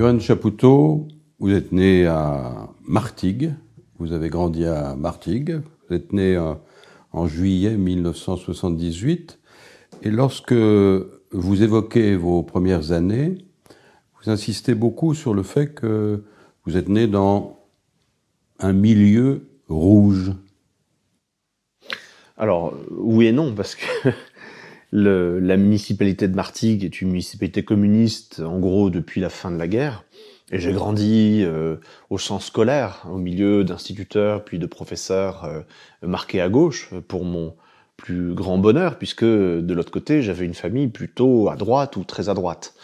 Johan Chapoutot, vous êtes né à Martigues, vous avez grandi à Martigues, vous êtes né euh, en juillet 1978, et lorsque vous évoquez vos premières années, vous insistez beaucoup sur le fait que vous êtes né dans un milieu rouge. Alors oui et non, parce que la municipalité de Martigues est une municipalité communiste, en gros, depuis la fin de la guerre. Et j'ai grandi euh, au sens scolaire, au milieu d'instituteurs puis de professeurs euh, marqués à gauche, pour mon plus grand bonheur, puisque de l'autre côté, j'avais une famille plutôt à droite ou très à droite.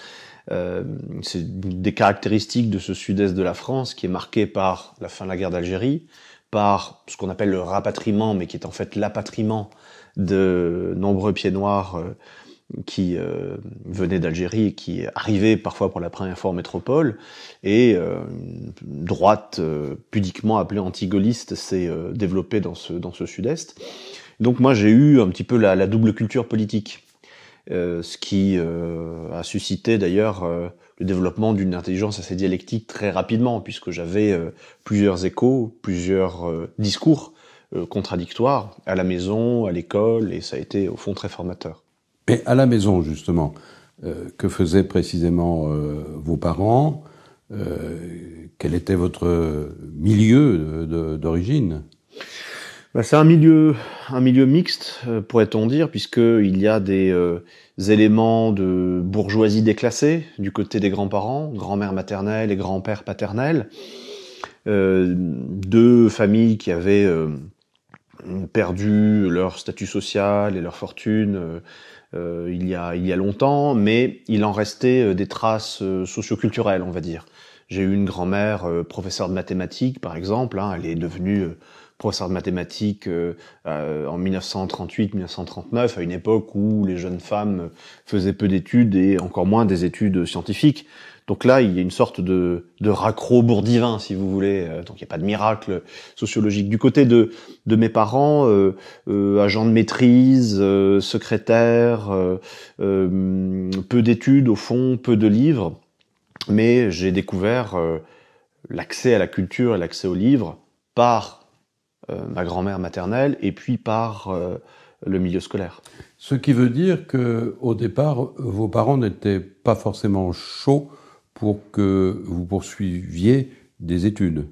Euh, c'est des caractéristiques de ce sud-est de la France qui est marqué par la fin de la guerre d'Algérie, par ce qu'on appelle le rapatriement, mais qui est en fait l'apatriement de nombreux pieds noirs euh, qui euh, venaient d'Algérie, qui arrivaient parfois pour la première fois en métropole, et euh, une droite pudiquement appelée anti-gaulliste s'est développée dans ce, dans ce sud-est. Donc moi j'ai eu un petit peu la, la double culture politique, ce qui a suscité d'ailleurs le développement d'une intelligence assez dialectique très rapidement, puisque j'avais plusieurs échos, plusieurs discours euh, contradictoires à la maison, à l'école, et ça a été au fond très formateur. Mais à la maison, justement, euh, que faisaient précisément euh, vos parents euh, Quel était votre milieu d'origine bah, C'est un milieu, un milieu mixte, euh, pourrait-on dire, puisqu'il y a des éléments de bourgeoisie déclassée du côté des grands-parents, grand-mère maternelle et grand-père paternel, deux familles qui avaient perdu leur statut social et leur fortune euh, euh, il, y a, il y a longtemps, mais il en restait euh, des traces socioculturelles, on va dire. J'ai eu une grand-mère euh, professeure de mathématiques, par exemple, hein, elle est devenue professeure de mathématiques euh, en 1938-1939, à une époque où les jeunes femmes faisaient peu d'études et encore moins des études scientifiques. Donc là, il y a une sorte de, de raccro bourdivin, si vous voulez. Euh, donc il n'y a pas de miracle sociologique. Du côté de, mes parents, euh, euh, agents agent de maîtrise, secrétaire, peu d'études au fond, peu de livres, mais j'ai découvert l'accès à la culture et l'accès aux livres par ma grand-mère maternelle et puis par le milieu scolaire. Ce qui veut dire que au départ, vos parents n'étaient pas forcément chauds pour que vous poursuiviez des études.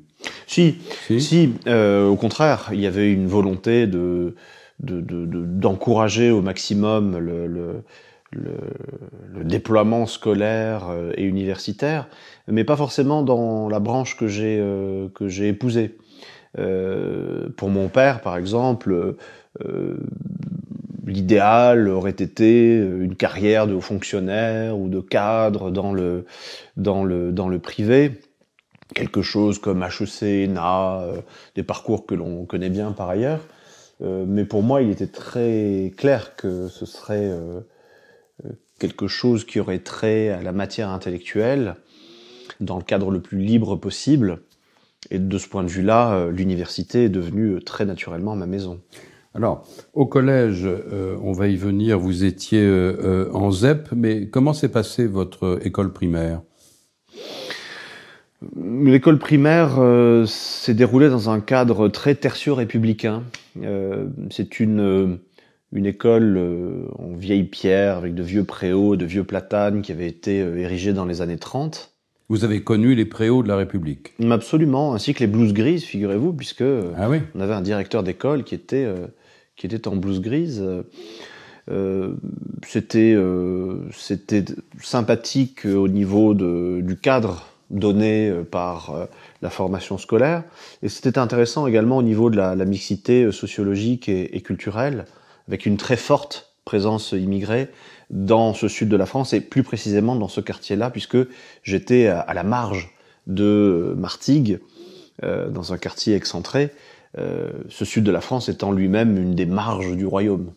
Si, si, euh, au contraire, il y avait une volonté de d'encourager de, de, au maximum le, le, le, déploiement scolaire euh, et universitaire, mais pas forcément dans la branche que j'ai euh, que j'ai épousée. Euh, pour mon père, par exemple, l'idéal aurait été euh, une carrière de fonctionnaire ou de cadre dans le, dans le, dans le privé. Quelque chose comme HEC, NA, euh, des parcours que l'on connaît bien par ailleurs. Euh, mais pour moi, il était très clair que ce serait quelque chose qui aurait trait à la matière intellectuelle dans le cadre le plus libre possible. Et de ce point de vue-là, l'université est devenue très naturellement ma maison. Alors, au collège, euh, on va y venir, vous étiez euh, euh, en ZEP, mais comment s'est passée votre école primaire L'école primaire s'est déroulée dans un cadre très tertio-républicain. C'est une, une école en vieille pierre, avec de vieux préaux, de vieux platanes qui avaient été érigés dans les années 30. Vous avez connu les préaux de la République Absolument, ainsi que les blouses grises, figurez-vous, puisque ah on avait un directeur d'école qui était qui était en blouse grise. Euh, euh c'était euh, sympathique euh, au niveau de, du cadre donné euh, par la formation scolaire et c'était intéressant également au niveau de la, la mixité sociologique et, culturelle avec une très forte présence immigrée dans ce sud de la France et plus précisément dans ce quartier-là puisque j'étais à, à, la marge de Martigues dans un quartier excentré euh, ce sud de la France étant lui-même une des marges du royaume.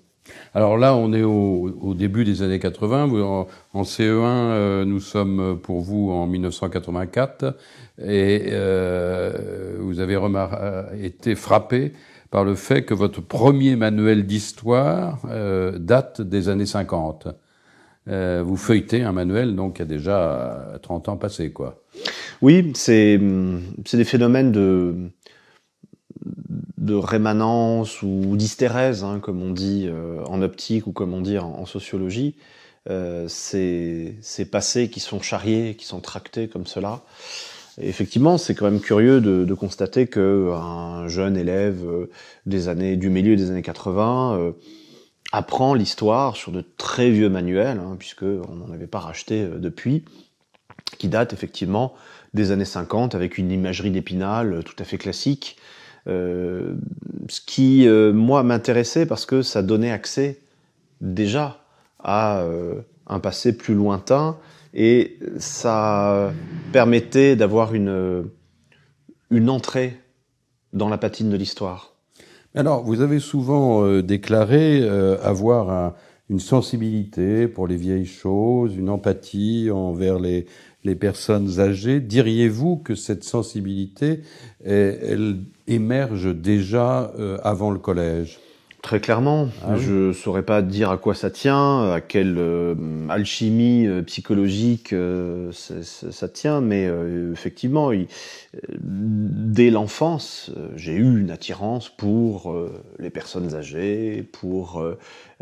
Alors là, on est au, au, début des années 80. En, en CE1, euh, nous sommes pour vous en 1984, et euh, vous avez été frappé par le fait que votre premier manuel d'histoire date des années 50. vous feuilletez un manuel donc il y a déjà 30 ans passés, quoi. Oui, c'est hum, des phénomènes de de rémanence ou d'hystérèse, hein, comme on dit euh, en optique ou comme on dit en, sociologie, euh, ces, passés qui sont charriés, qui sont tractés comme cela. effectivement, c'est quand même curieux de, constater que jeune élève euh, des années du milieu des années 80 euh, apprend l'histoire sur de très vieux manuels, hein, puisque on n'en avait pas racheté depuis, qui datent effectivement des années 50 avec une imagerie d'épinal tout à fait classique. Euh, ce qui, euh, moi, m'intéressait parce que ça donnait accès déjà à euh, un passé plus lointain et ça permettait d'avoir une, une entrée dans la patine de l'histoire. Alors, vous avez souvent déclaré avoir une sensibilité pour les vieilles choses, une empathie envers les, les personnes âgées, diriez-vous que cette sensibilité, elle émerge déjà euh, avant le collège Très clairement, Je ah ne je saurais pas dire à quoi ça tient, euh, à quelle euh, alchimie euh, psychologique ça, tient, mais effectivement, dès l'enfance, j'ai eu une attirance pour les personnes âgées, pour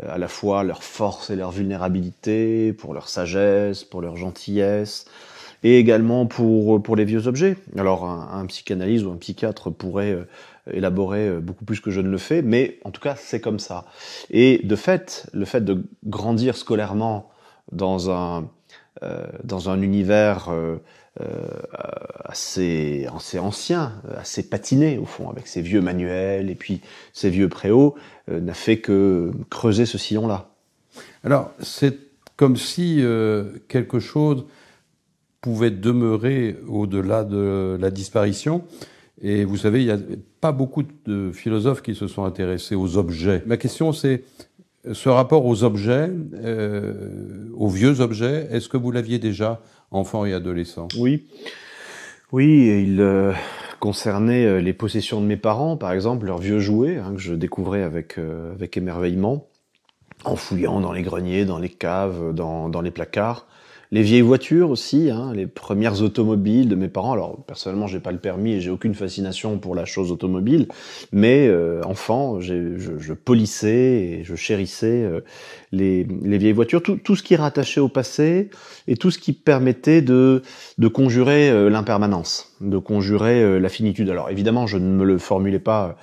à la fois leur force et leur vulnérabilité, pour leur sagesse, pour leur gentillesse, et également pour pour les vieux objets. Alors, un, un psychanalyste ou un psychiatre pourrait élaboré euh, beaucoup plus que je ne le fais, mais en tout cas, c'est comme ça. Et de fait, le fait de grandir scolairement dans un, euh, dans un univers euh, assez, assez, ancien, assez patiné au fond, avec ses vieux manuels et puis ses vieux préaux, n'a fait que creuser ce sillon-là. Alors, c'est comme si quelque chose pouvait demeurer au-delà de la disparition. Et vous savez, il n'y a pas beaucoup de philosophes qui se sont intéressés aux objets. Ma question, c'est ce rapport aux objets, euh, aux vieux objets, est-ce que vous l'aviez déjà enfant et adolescent Oui. Oui, il euh, concernait euh, les possessions de mes parents, par exemple, leurs vieux jouets hein, que je découvrais avec, euh, avec émerveillement, en fouillant dans les greniers, dans les caves, dans, dans les placards les vieilles voitures aussi, hein, les premières automobiles de mes parents. Alors personnellement, j'ai pas le permis et j'ai aucune fascination pour la chose automobile, mais euh, enfant, je, polissais et je chérissais euh, les, les, vieilles voitures, tout, tout, ce qui rattachait au passé et tout ce qui permettait de, de conjurer euh, l'impermanence, de conjurer la finitude. Alors évidemment, je ne me le formulais pas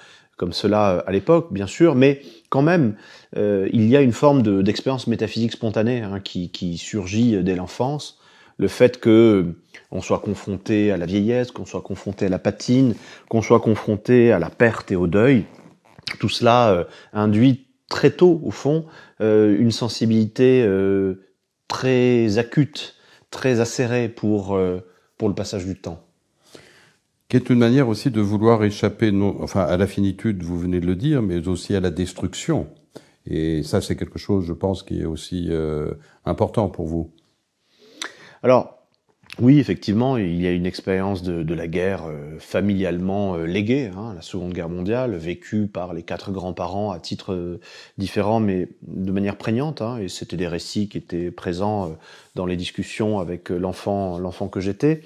comme cela euh, à l'époque, bien sûr, mais quand même, euh, il y a une forme d'expérience métaphysique spontanée hein, qui, surgit euh, dès l'enfance. Le fait que on soit confronté à la vieillesse, qu'on soit confronté à la patine, qu'on soit confronté à la perte et au deuil, tout cela induit très tôt, au fond, une sensibilité très acute, très acérée pour, pour le passage du temps qui est une manière aussi de vouloir échapper, enfin, à la finitude, vous venez de le dire, mais aussi à la destruction. Et ça, c'est quelque chose, je pense, qui est aussi euh, important pour vous. Alors, oui, effectivement, il y a une expérience de, de la guerre euh, familialement euh, léguée, hein, la Seconde Guerre mondiale, vécue par les quatre grands-parents à titre différent, différents, mais de manière prégnante. Hein, et c'était des récits qui étaient présents dans les discussions avec l'enfant, l'enfant que j'étais.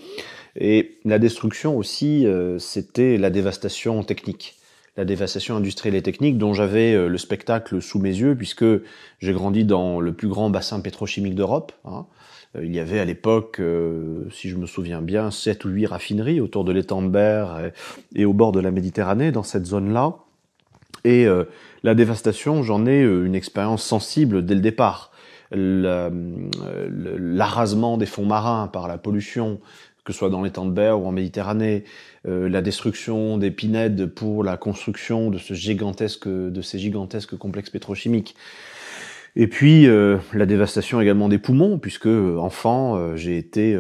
Et la destruction aussi, euh, c'était la dévastation technique, la dévastation industrielle et technique dont j'avais euh, le spectacle sous mes yeux puisque j'ai grandi dans le plus grand bassin pétrochimique d'Europe. Hein. Euh, il y avait à l'époque, si je me souviens bien, sept ou huit raffineries autour de l'étang de Berre et, au bord de la Méditerranée, dans cette zone-là. Et la dévastation, j'en ai une expérience sensible dès le départ L'arrasement des fonds marins par la pollution, que ce soit dans les temps de Berre ou en Méditerranée, euh, la destruction des pinèdes pour la construction de, ce gigantesque, de ces gigantesques complexes pétrochimiques. Et puis euh, la dévastation également des poumons, puisque enfant, euh, j'ai été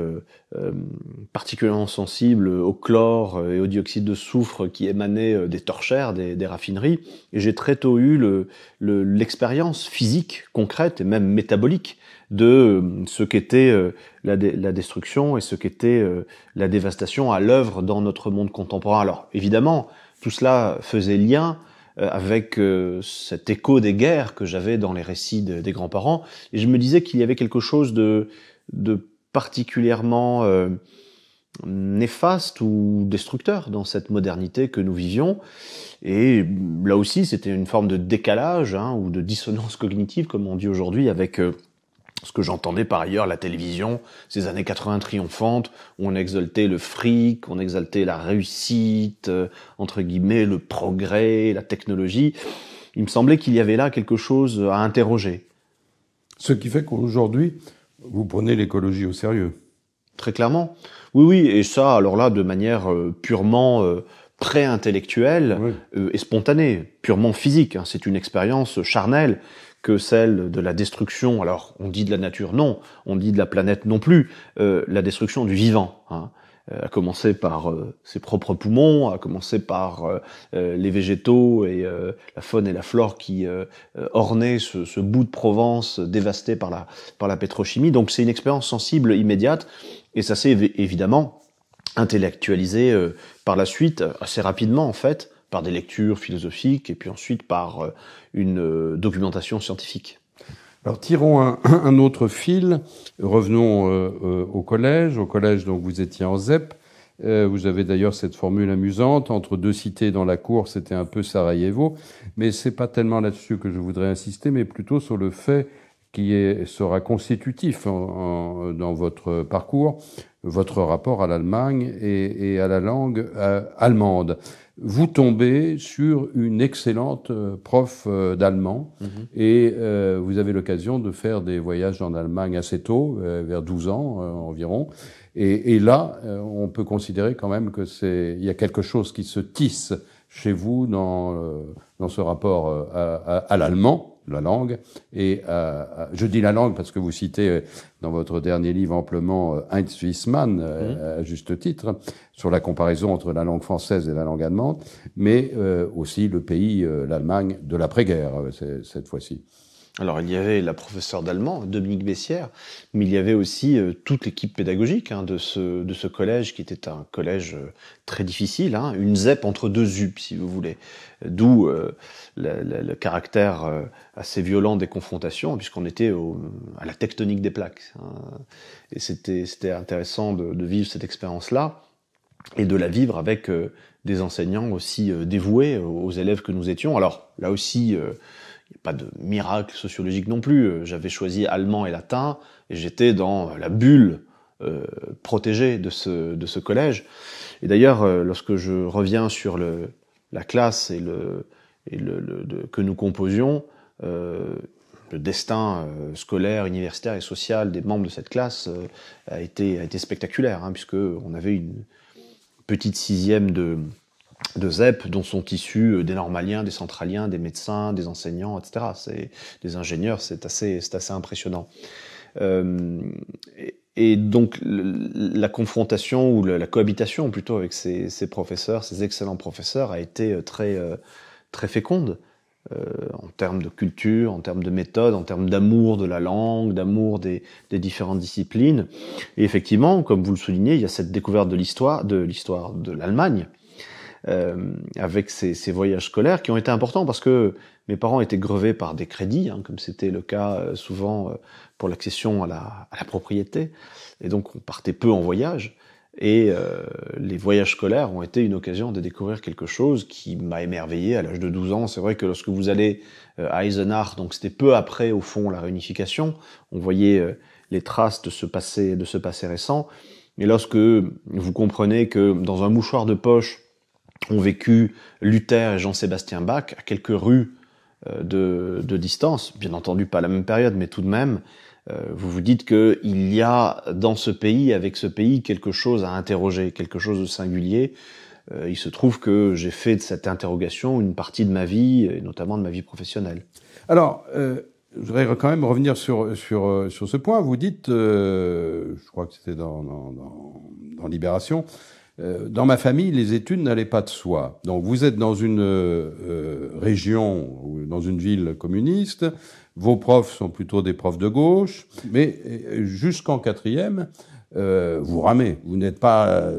particulièrement sensible au chlore et au dioxyde de soufre qui émanait des torchères, des, raffineries, et j'ai très tôt eu l'expérience physique, concrète et même métabolique de euh, ce qu'était euh, la, destruction et ce qu'était euh, la dévastation à l'œuvre dans notre monde contemporain. Alors évidemment, tout cela faisait lien avec cet écho des guerres que j'avais dans les récits des grands-parents, et je me disais qu'il y avait quelque chose de, de particulièrement néfaste ou destructeur dans cette modernité que nous vivions. Et là aussi, c'était une forme de décalage hein, ou de dissonance cognitive, comme on dit aujourd'hui, avec ce que j'entendais par ailleurs la télévision, ces années 80 triomphantes, où on exaltait le fric, on exaltait la réussite, euh, entre guillemets, le progrès, la technologie. Il me semblait qu'il y avait là quelque chose à interroger. Ce qui fait qu'aujourd'hui, vous prenez l'écologie au sérieux. Très clairement. Oui, oui, et ça, alors là, de manière euh, purement euh, pré-intellectuelle et spontanée, purement physique. Hein. C'est une expérience charnelle que celle de la destruction. Alors, on dit de la nature, non. On dit de la planète, non plus. Euh, la destruction du vivant. Hein euh, à commencer par euh, ses propres poumons, à commencer par les végétaux et la faune et la flore qui ornaient ce, bout de Provence dévasté par la, par la pétrochimie. Donc c'est une expérience sensible immédiate et ça s'est évidemment intellectualisé par la suite assez rapidement en fait par des lectures philosophiques et puis ensuite par euh, une euh, documentation scientifique. Alors tirons un, autre fil, revenons euh, au collège. Au collège, donc vous étiez en ZEP. vous avez d'ailleurs cette formule amusante entre deux cités dans la cour, c'était un peu Sarajevo. Mais c'est pas tellement là-dessus que je voudrais insister, mais plutôt sur le fait qui sera constitutif dans votre parcours, votre rapport à l'Allemagne et, à la langue allemande vous tombez sur une excellente euh, prof euh, d'allemand mhm. et euh, vous avez l'occasion de faire des voyages en Allemagne assez tôt, vers 12 ans environ. Et, là, on peut considérer quand même que c'est il y a quelque chose qui se tisse chez vous dans dans ce rapport à l'allemand la langue. Et euh, euh, je dis la langue parce que vous citez euh, dans votre dernier livre amplement Heinz Wiesmann, mhm. à juste titre, sur la comparaison entre la langue française et la langue allemande, mais aussi le pays, l'Allemagne, de l'après-guerre, cette fois-ci. Alors il y avait la professeure d'allemand, Dominique Bessière, mais il y avait aussi euh, toute l'équipe pédagogique hein, de, ce, de ce collège, qui était un collège euh, très difficile, hein, une ZEP entre deux zup, si vous voulez, d'où euh, le caractère assez violent des confrontations, puisqu'on était à la tectonique des plaques. Hein. et c'était, intéressant de, vivre cette expérience-là, et de la vivre avec des enseignants aussi dévoués aux élèves que nous étions. Alors là aussi pas de miracle sociologique non plus. Euh, j'avais choisi allemand et latin, et j'étais dans euh, la bulle euh, protégée de ce, de ce collège. Et d'ailleurs, lorsque je reviens sur le, la classe et le, et le, que nous composions, le destin scolaire, universitaire et social des membres de cette classe a, été, a été spectaculaire, hein, puisque on avait une petite sixième de, de ZEP dont sont issus euh, des normaliens, des centraliens, des médecins, des enseignants, etc. C'est des ingénieurs, c'est assez, assez impressionnant. Euh, et, donc la confrontation ou la, cohabitation plutôt avec ces, professeurs, ces excellents professeurs, a été euh, très, très féconde. en termes de culture, en termes de méthode, en termes d'amour de la langue, d'amour des, des, différentes disciplines. Et effectivement, comme vous le soulignez, il y a cette découverte de l'histoire, de l'histoire de l'Allemagne, euh, avec ces, ces, voyages scolaires qui ont été importants parce que mes parents étaient grevés par des crédits, hein, comme c'était le cas euh, souvent euh, pour l'accession à la, à la, propriété, et donc on partait peu en voyage. Et euh, les voyages scolaires ont été une occasion de découvrir quelque chose qui m'a émerveillé à l'âge de 12 ans. C'est vrai que lorsque vous allez euh, à Eisenach, donc c'était peu après au fond la réunification, on voyait les traces de ce passé, de ce passé récent. mais lorsque vous comprenez que dans un mouchoir de poche, ont vécu Luther et Jean-Sébastien Bach à quelques rues euh, de, de, distance, bien entendu pas à la même période, mais tout de même, euh, vous vous dites qu'il y a dans ce pays, avec ce pays, quelque chose à interroger, quelque chose de singulier. Euh, il se trouve que j'ai fait de cette interrogation une partie de ma vie, et notamment de ma vie professionnelle. Alors, je voudrais quand même revenir sur, sur, sur ce point. Vous dites, je crois que c'était dans, dans, dans Libération, euh, dans ma famille, les études n'allaient pas de soi. Donc vous êtes dans une euh, euh, région ou dans une ville communiste, vos profs sont plutôt des profs de gauche, mais jusqu'en quatrième, vous ramez. Vous n'êtes pas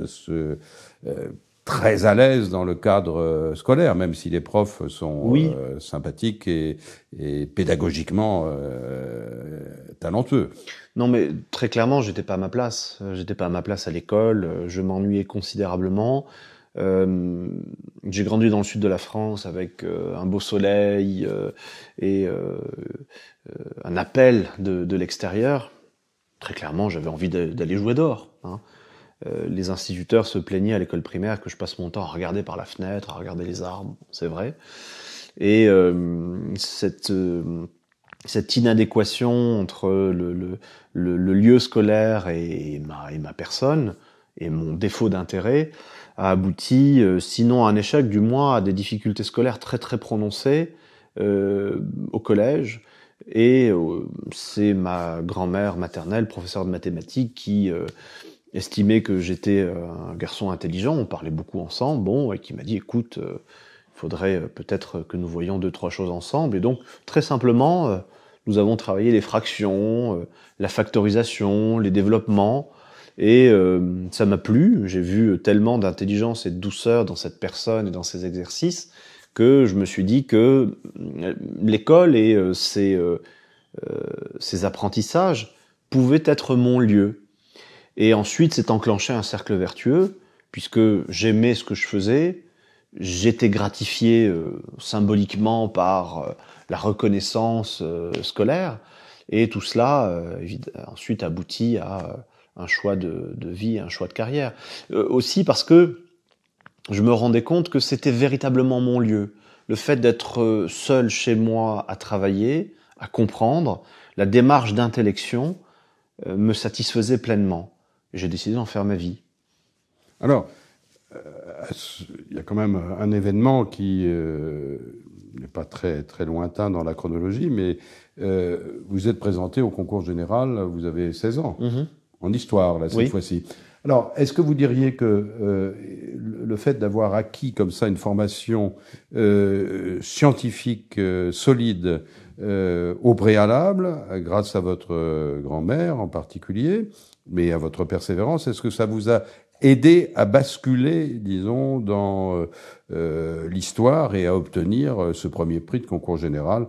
très à l'aise dans le cadre scolaire, même si les profs sont sympathiques et, et pédagogiquement talentueux. Non, mais très clairement, j'étais pas à ma place. Euh, j'étais pas à ma place à l'école. Euh, je m'ennuyais considérablement. Euh, j'ai grandi dans le sud de la France avec un beau soleil et un appel de, l'extérieur. Très clairement, j'avais envie d'aller jouer dehors. Hein. les instituteurs se plaignaient à l'école primaire que je passe mon temps à regarder par la fenêtre, à regarder les arbres, c'est vrai. Et cette cette inadéquation entre le, le, lieu scolaire et, ma, et ma personne et mon défaut d'intérêt a abouti, euh, sinon à un échec, du moins à des difficultés scolaires très très prononcées euh, au collège. Et euh, c'est ma grand-mère maternelle, professeure de mathématiques, qui estimait que j'étais un garçon intelligent. On parlait beaucoup ensemble, bon, et qui m'a dit écoute, il faudrait peut-être que nous voyions deux trois choses ensemble. Et donc très simplement nous avons travaillé les fractions, euh, la factorisation, les développements, et euh, ça m'a plu. J'ai vu tellement d'intelligence et de douceur dans cette personne et dans ses exercices que je me suis dit que euh, l'école et ses, apprentissages pouvaient être mon lieu. Et ensuite s'est enclenché un cercle vertueux, puisque j'aimais ce que je faisais, j'étais gratifié euh, symboliquement par euh, la reconnaissance euh, scolaire, et tout cela ensuite aboutit à un choix de, de, vie, un choix de carrière. aussi parce que je me rendais compte que c'était véritablement mon lieu. Le fait d'être seul chez moi à travailler, à comprendre, la démarche d'intellection me satisfaisait pleinement. J'ai décidé d'en faire ma vie. Alors, euh, il y a quand même un événement qui euh, n'est pas très très lointain dans la chronologie, mais euh, vous êtes présenté au concours général, vous avez 16 ans mm-hmm. en histoire là cette fois-ci. Alors, est-ce que vous diriez que le fait d'avoir acquis comme ça une formation scientifique solide au préalable, grâce à votre grand-mère en particulier, mais à votre persévérance, est-ce que ça vous a aider à basculer, disons, dans euh, euh, l'histoire et à obtenir euh, ce premier prix de concours général,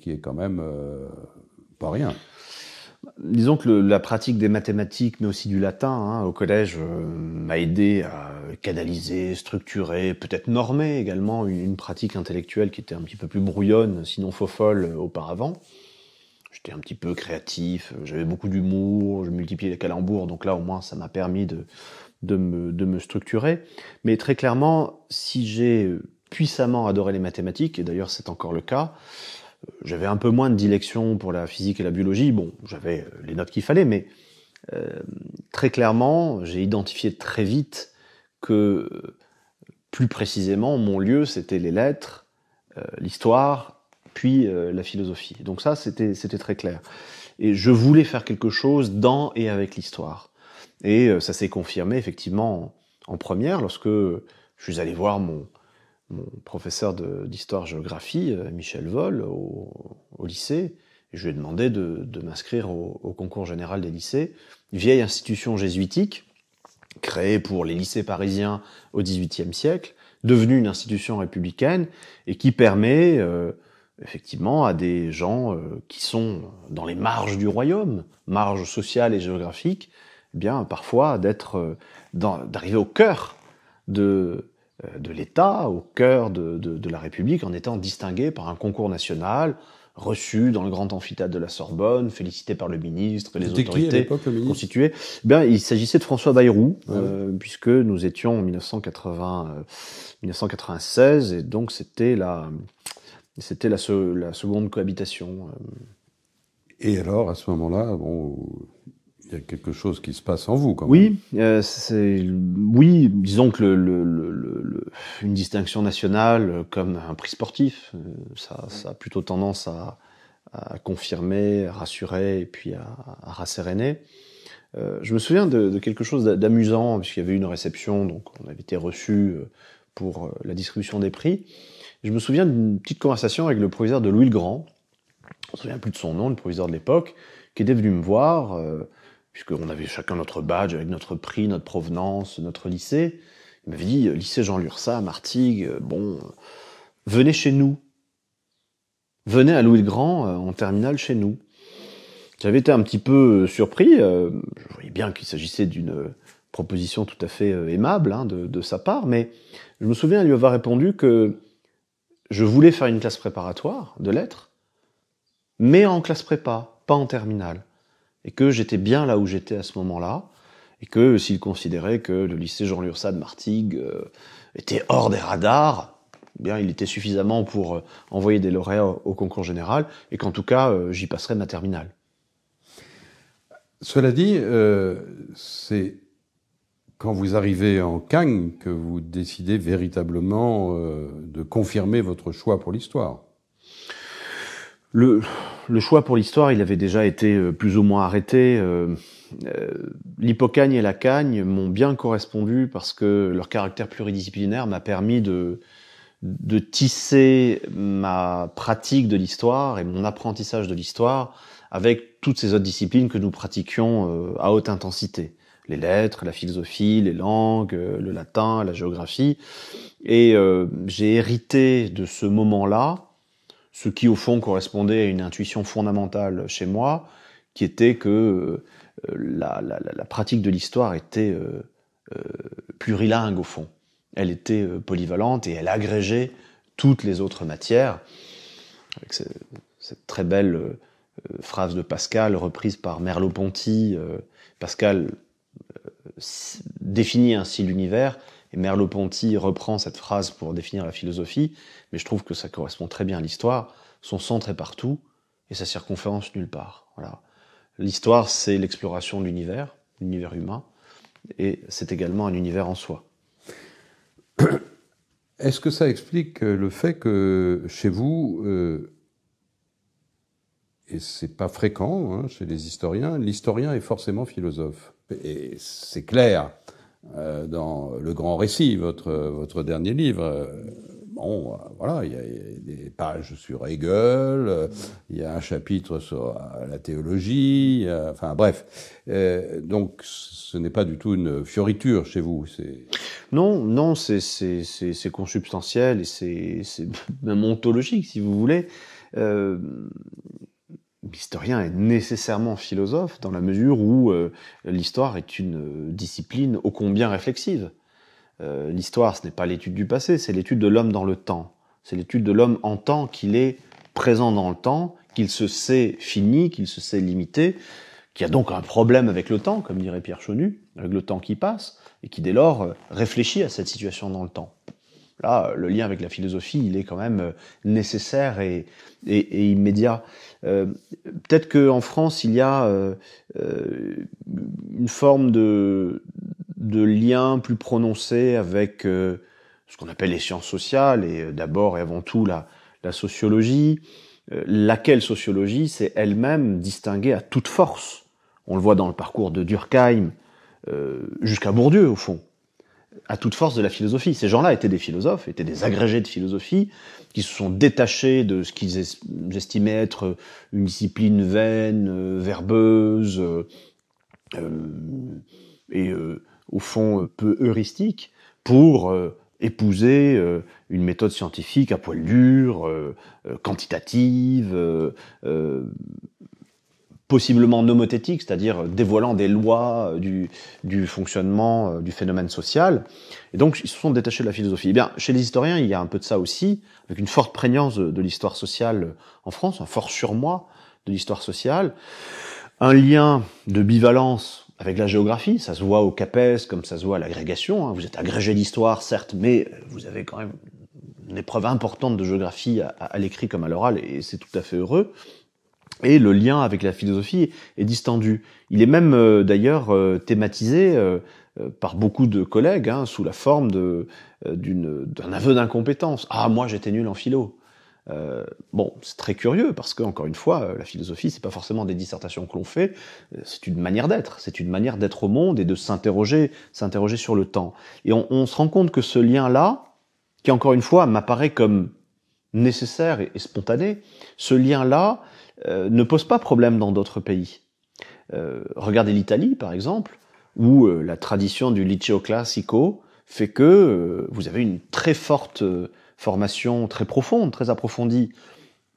qui est quand même pas rien. Disons que la pratique des mathématiques, mais aussi du latin hein, au collège, m'a aidé à canaliser, structurer, peut-être normer également une, une, pratique intellectuelle qui était un petit peu plus brouillonne, sinon faux folle auparavant j'étais un petit peu créatif, euh, j'avais beaucoup d'humour, je multipliais les calembours, donc là au moins ça m'a permis de, de, me, de me structurer. Mais très clairement, si j'ai euh, puissamment adoré les mathématiques, et d'ailleurs c'est encore le cas, euh, j'avais un peu moins de dilection pour la physique et la biologie, bon, j'avais les notes qu'il fallait, mais très clairement, j'ai identifié très vite que plus précisément, mon lieu, c'était les lettres, l'histoire puis euh, la philosophie. Donc ça, c'était c'était très clair. Et je voulais faire quelque chose dans et avec l'histoire. Et euh, ça s'est confirmé effectivement en, première lorsque je suis allé voir mon, mon professeur d'histoire-géographie, euh, Michel Vol, au, lycée. je lui ai demandé de, de m'inscrire au, au concours général des lycées, vieille institution jésuitique créée pour les lycées parisiens au XVIIIe siècle, devenue une institution républicaine et qui permet effectivement à des gens euh, qui sont dans les marges du royaume, marges sociales et géographiques, eh bien parfois d'être euh, d'arriver au cœur de euh, de l'État, au cœur de, de, de, la République, en étant distingué par un concours national, reçu dans le grand amphithéâtre de la Sorbonne, félicité par le ministre et les autorités le constituées. Eh bien, il s'agissait de François Bayrou, ah puisque nous étions en 1980, 1996, et donc c'était la c'était la, seconde cohabitation. Euh. Et alors, à ce moment-là, bon, il y a quelque chose qui se passe en vous, quand oui, euh, oui, disons que le, une distinction nationale comme un prix sportif, euh, ça, a plutôt tendance à, confirmer, à rassurer et puis à, à je me souviens de, de quelque chose d'amusant, puisqu'il y avait eu une réception, donc on avait été reçu pour la distribution des prix. Je me souviens d'une petite conversation avec le proviseur de Louis le Grand, je me souviens plus de son nom, le proviseur de l'époque, qui était venu me voir, puisque euh, puisqu'on avait chacun notre badge avec notre prix, notre provenance, notre lycée. Il m'avait dit, euh, lycée Jean Lursa, Martigues, euh, bon, venez chez nous. Venez à Louis le Grand, en terminale chez nous. J'avais été un petit peu surpris, je voyais bien qu'il s'agissait d'une proposition tout à fait aimable hein, de, de, sa part, mais je me souviens lui avoir répondu que je voulais faire une classe préparatoire de lettres, mais en classe prépa, pas en terminale. Et que j'étais bien là où j'étais à ce moment-là, et que s'il considérait que le lycée Jean Lursa de Martigues euh, était hors des radars, eh bien il était suffisamment pour euh, envoyer des lauréats au, concours général, et qu'en tout cas, euh, j'y passerais ma terminale. Cela dit, c'est quand vous arrivez en Cagne que vous décidez véritablement euh, de confirmer votre choix pour l'histoire. Le, choix pour l'histoire, il avait déjà été euh, plus ou moins arrêté. Euh, L'hippocagne L'hypocagne et la cagne m'ont bien correspondu parce que leur caractère pluridisciplinaire m'a permis de, de tisser ma pratique de l'histoire et mon apprentissage de l'histoire avec toutes ces autres disciplines que nous pratiquions à haute intensité les lettres, la philosophie, les langues, euh, le latin, la géographie. Et euh, j'ai hérité de ce moment-là, ce qui au fond correspondait à une intuition fondamentale chez moi, qui était que euh, la, pratique de l'histoire était plurilingue au fond. Elle était polyvalente et elle agrégeait toutes les autres matières. Avec cette, cette très belle phrase de Pascal reprise par Merleau-Ponty. Pascal définit ainsi l'univers. Et Merleau-Ponty reprend cette phrase pour définir la philosophie, mais je trouve que ça correspond très bien à l'histoire. Son centre est partout et sa circonférence nulle part. Voilà. L'histoire, c'est l'exploration de l'univers, l'univers humain, et c'est également un univers en soi. Est-ce que ça explique euh, le fait que chez vous, euh, et c'est pas fréquent hein, chez les historiens, l'historien est forcément philosophe et c'est clair euh, dans le grand récit, votre, votre dernier livre. Euh, bon, euh, voilà, il y, a, des pages sur Hegel, euh, il y a un chapitre sur la théologie, enfin bref. Euh, donc, ce n'est pas du tout une fioriture chez vous. Non, non, c'est consubstantiel et c'est même ontologique, si vous voulez. Euh, l'historien est nécessairement philosophe dans la mesure où euh, l'histoire est une euh, discipline ô combien réflexive. Euh, l'histoire, ce n'est pas l'étude du passé, c'est l'étude de l'homme dans le temps. C'est l'étude de l'homme en tant qu'il est présent dans le temps, qu'il se sait fini, qu'il se sait limité, qui a donc un problème avec le temps, comme dirait Pierre Chenu, avec le temps qui passe, et qui dès lors réfléchit à cette situation dans le temps. Là, euh, le lien avec la philosophie, il est quand même euh, nécessaire et, et, immédiat. Euh, peut-être qu'en France, il y a une forme de, de lien plus prononcé avec ce qu'on appelle les sciences sociales, et d'abord et avant tout la, la sociologie, laquelle sociologie s'est elle-même distinguée à toute force. On le voit dans le parcours de Durkheim, jusqu'à Bourdieu, au fond à toute force de la philosophie. Ces gens-là étaient des philosophes, étaient des agrégés de philosophie, qui se sont détachés de ce qu'ils estimaient être une discipline vaine, euh, verbeuse, euh, euh, et au fond peu heuristique, pour épouser une méthode scientifique à poil dur, quantitative, possiblement nomothétique, c'est-à-dire dévoilant des lois euh, du, du, fonctionnement euh, du phénomène social. Et donc, ils se sont détachés de la philosophie. Eh bien, chez les historiens, il y a un peu de ça aussi, avec une forte prégnance de, l'histoire sociale en France, un fort surmoi de l'histoire sociale, un lien de bivalence avec la géographie, ça se voit au CAPES comme ça se voit à l'agrégation, hein. vous êtes agrégé d'histoire, certes, mais vous avez quand même une épreuve importante de géographie à l'écrit comme à l'oral, et c'est tout à fait heureux et le lien avec la philosophie est distendu. Il est même euh, d'ailleurs euh, thématisé euh, par beaucoup de collègues hein, sous la forme d'un aveu d'incompétence. Ah moi j'étais nul en philo. bon, c'est très curieux parce que encore une fois, la philosophie c'est pas forcément des dissertations que l'on fait, c'est une manière d'être, c'est une manière d'être au monde et de s'interroger, s'interroger sur le temps. Et on, se rend compte que ce lien là, qui encore une fois m'apparaît comme nécessaire et spontané, ce lien là euh, ne pose pas problème dans d'autres pays. Euh, regardez l'Italie, par exemple, où euh, la tradition du liceo classico fait que vous avez une très forte formation, très profonde, très approfondie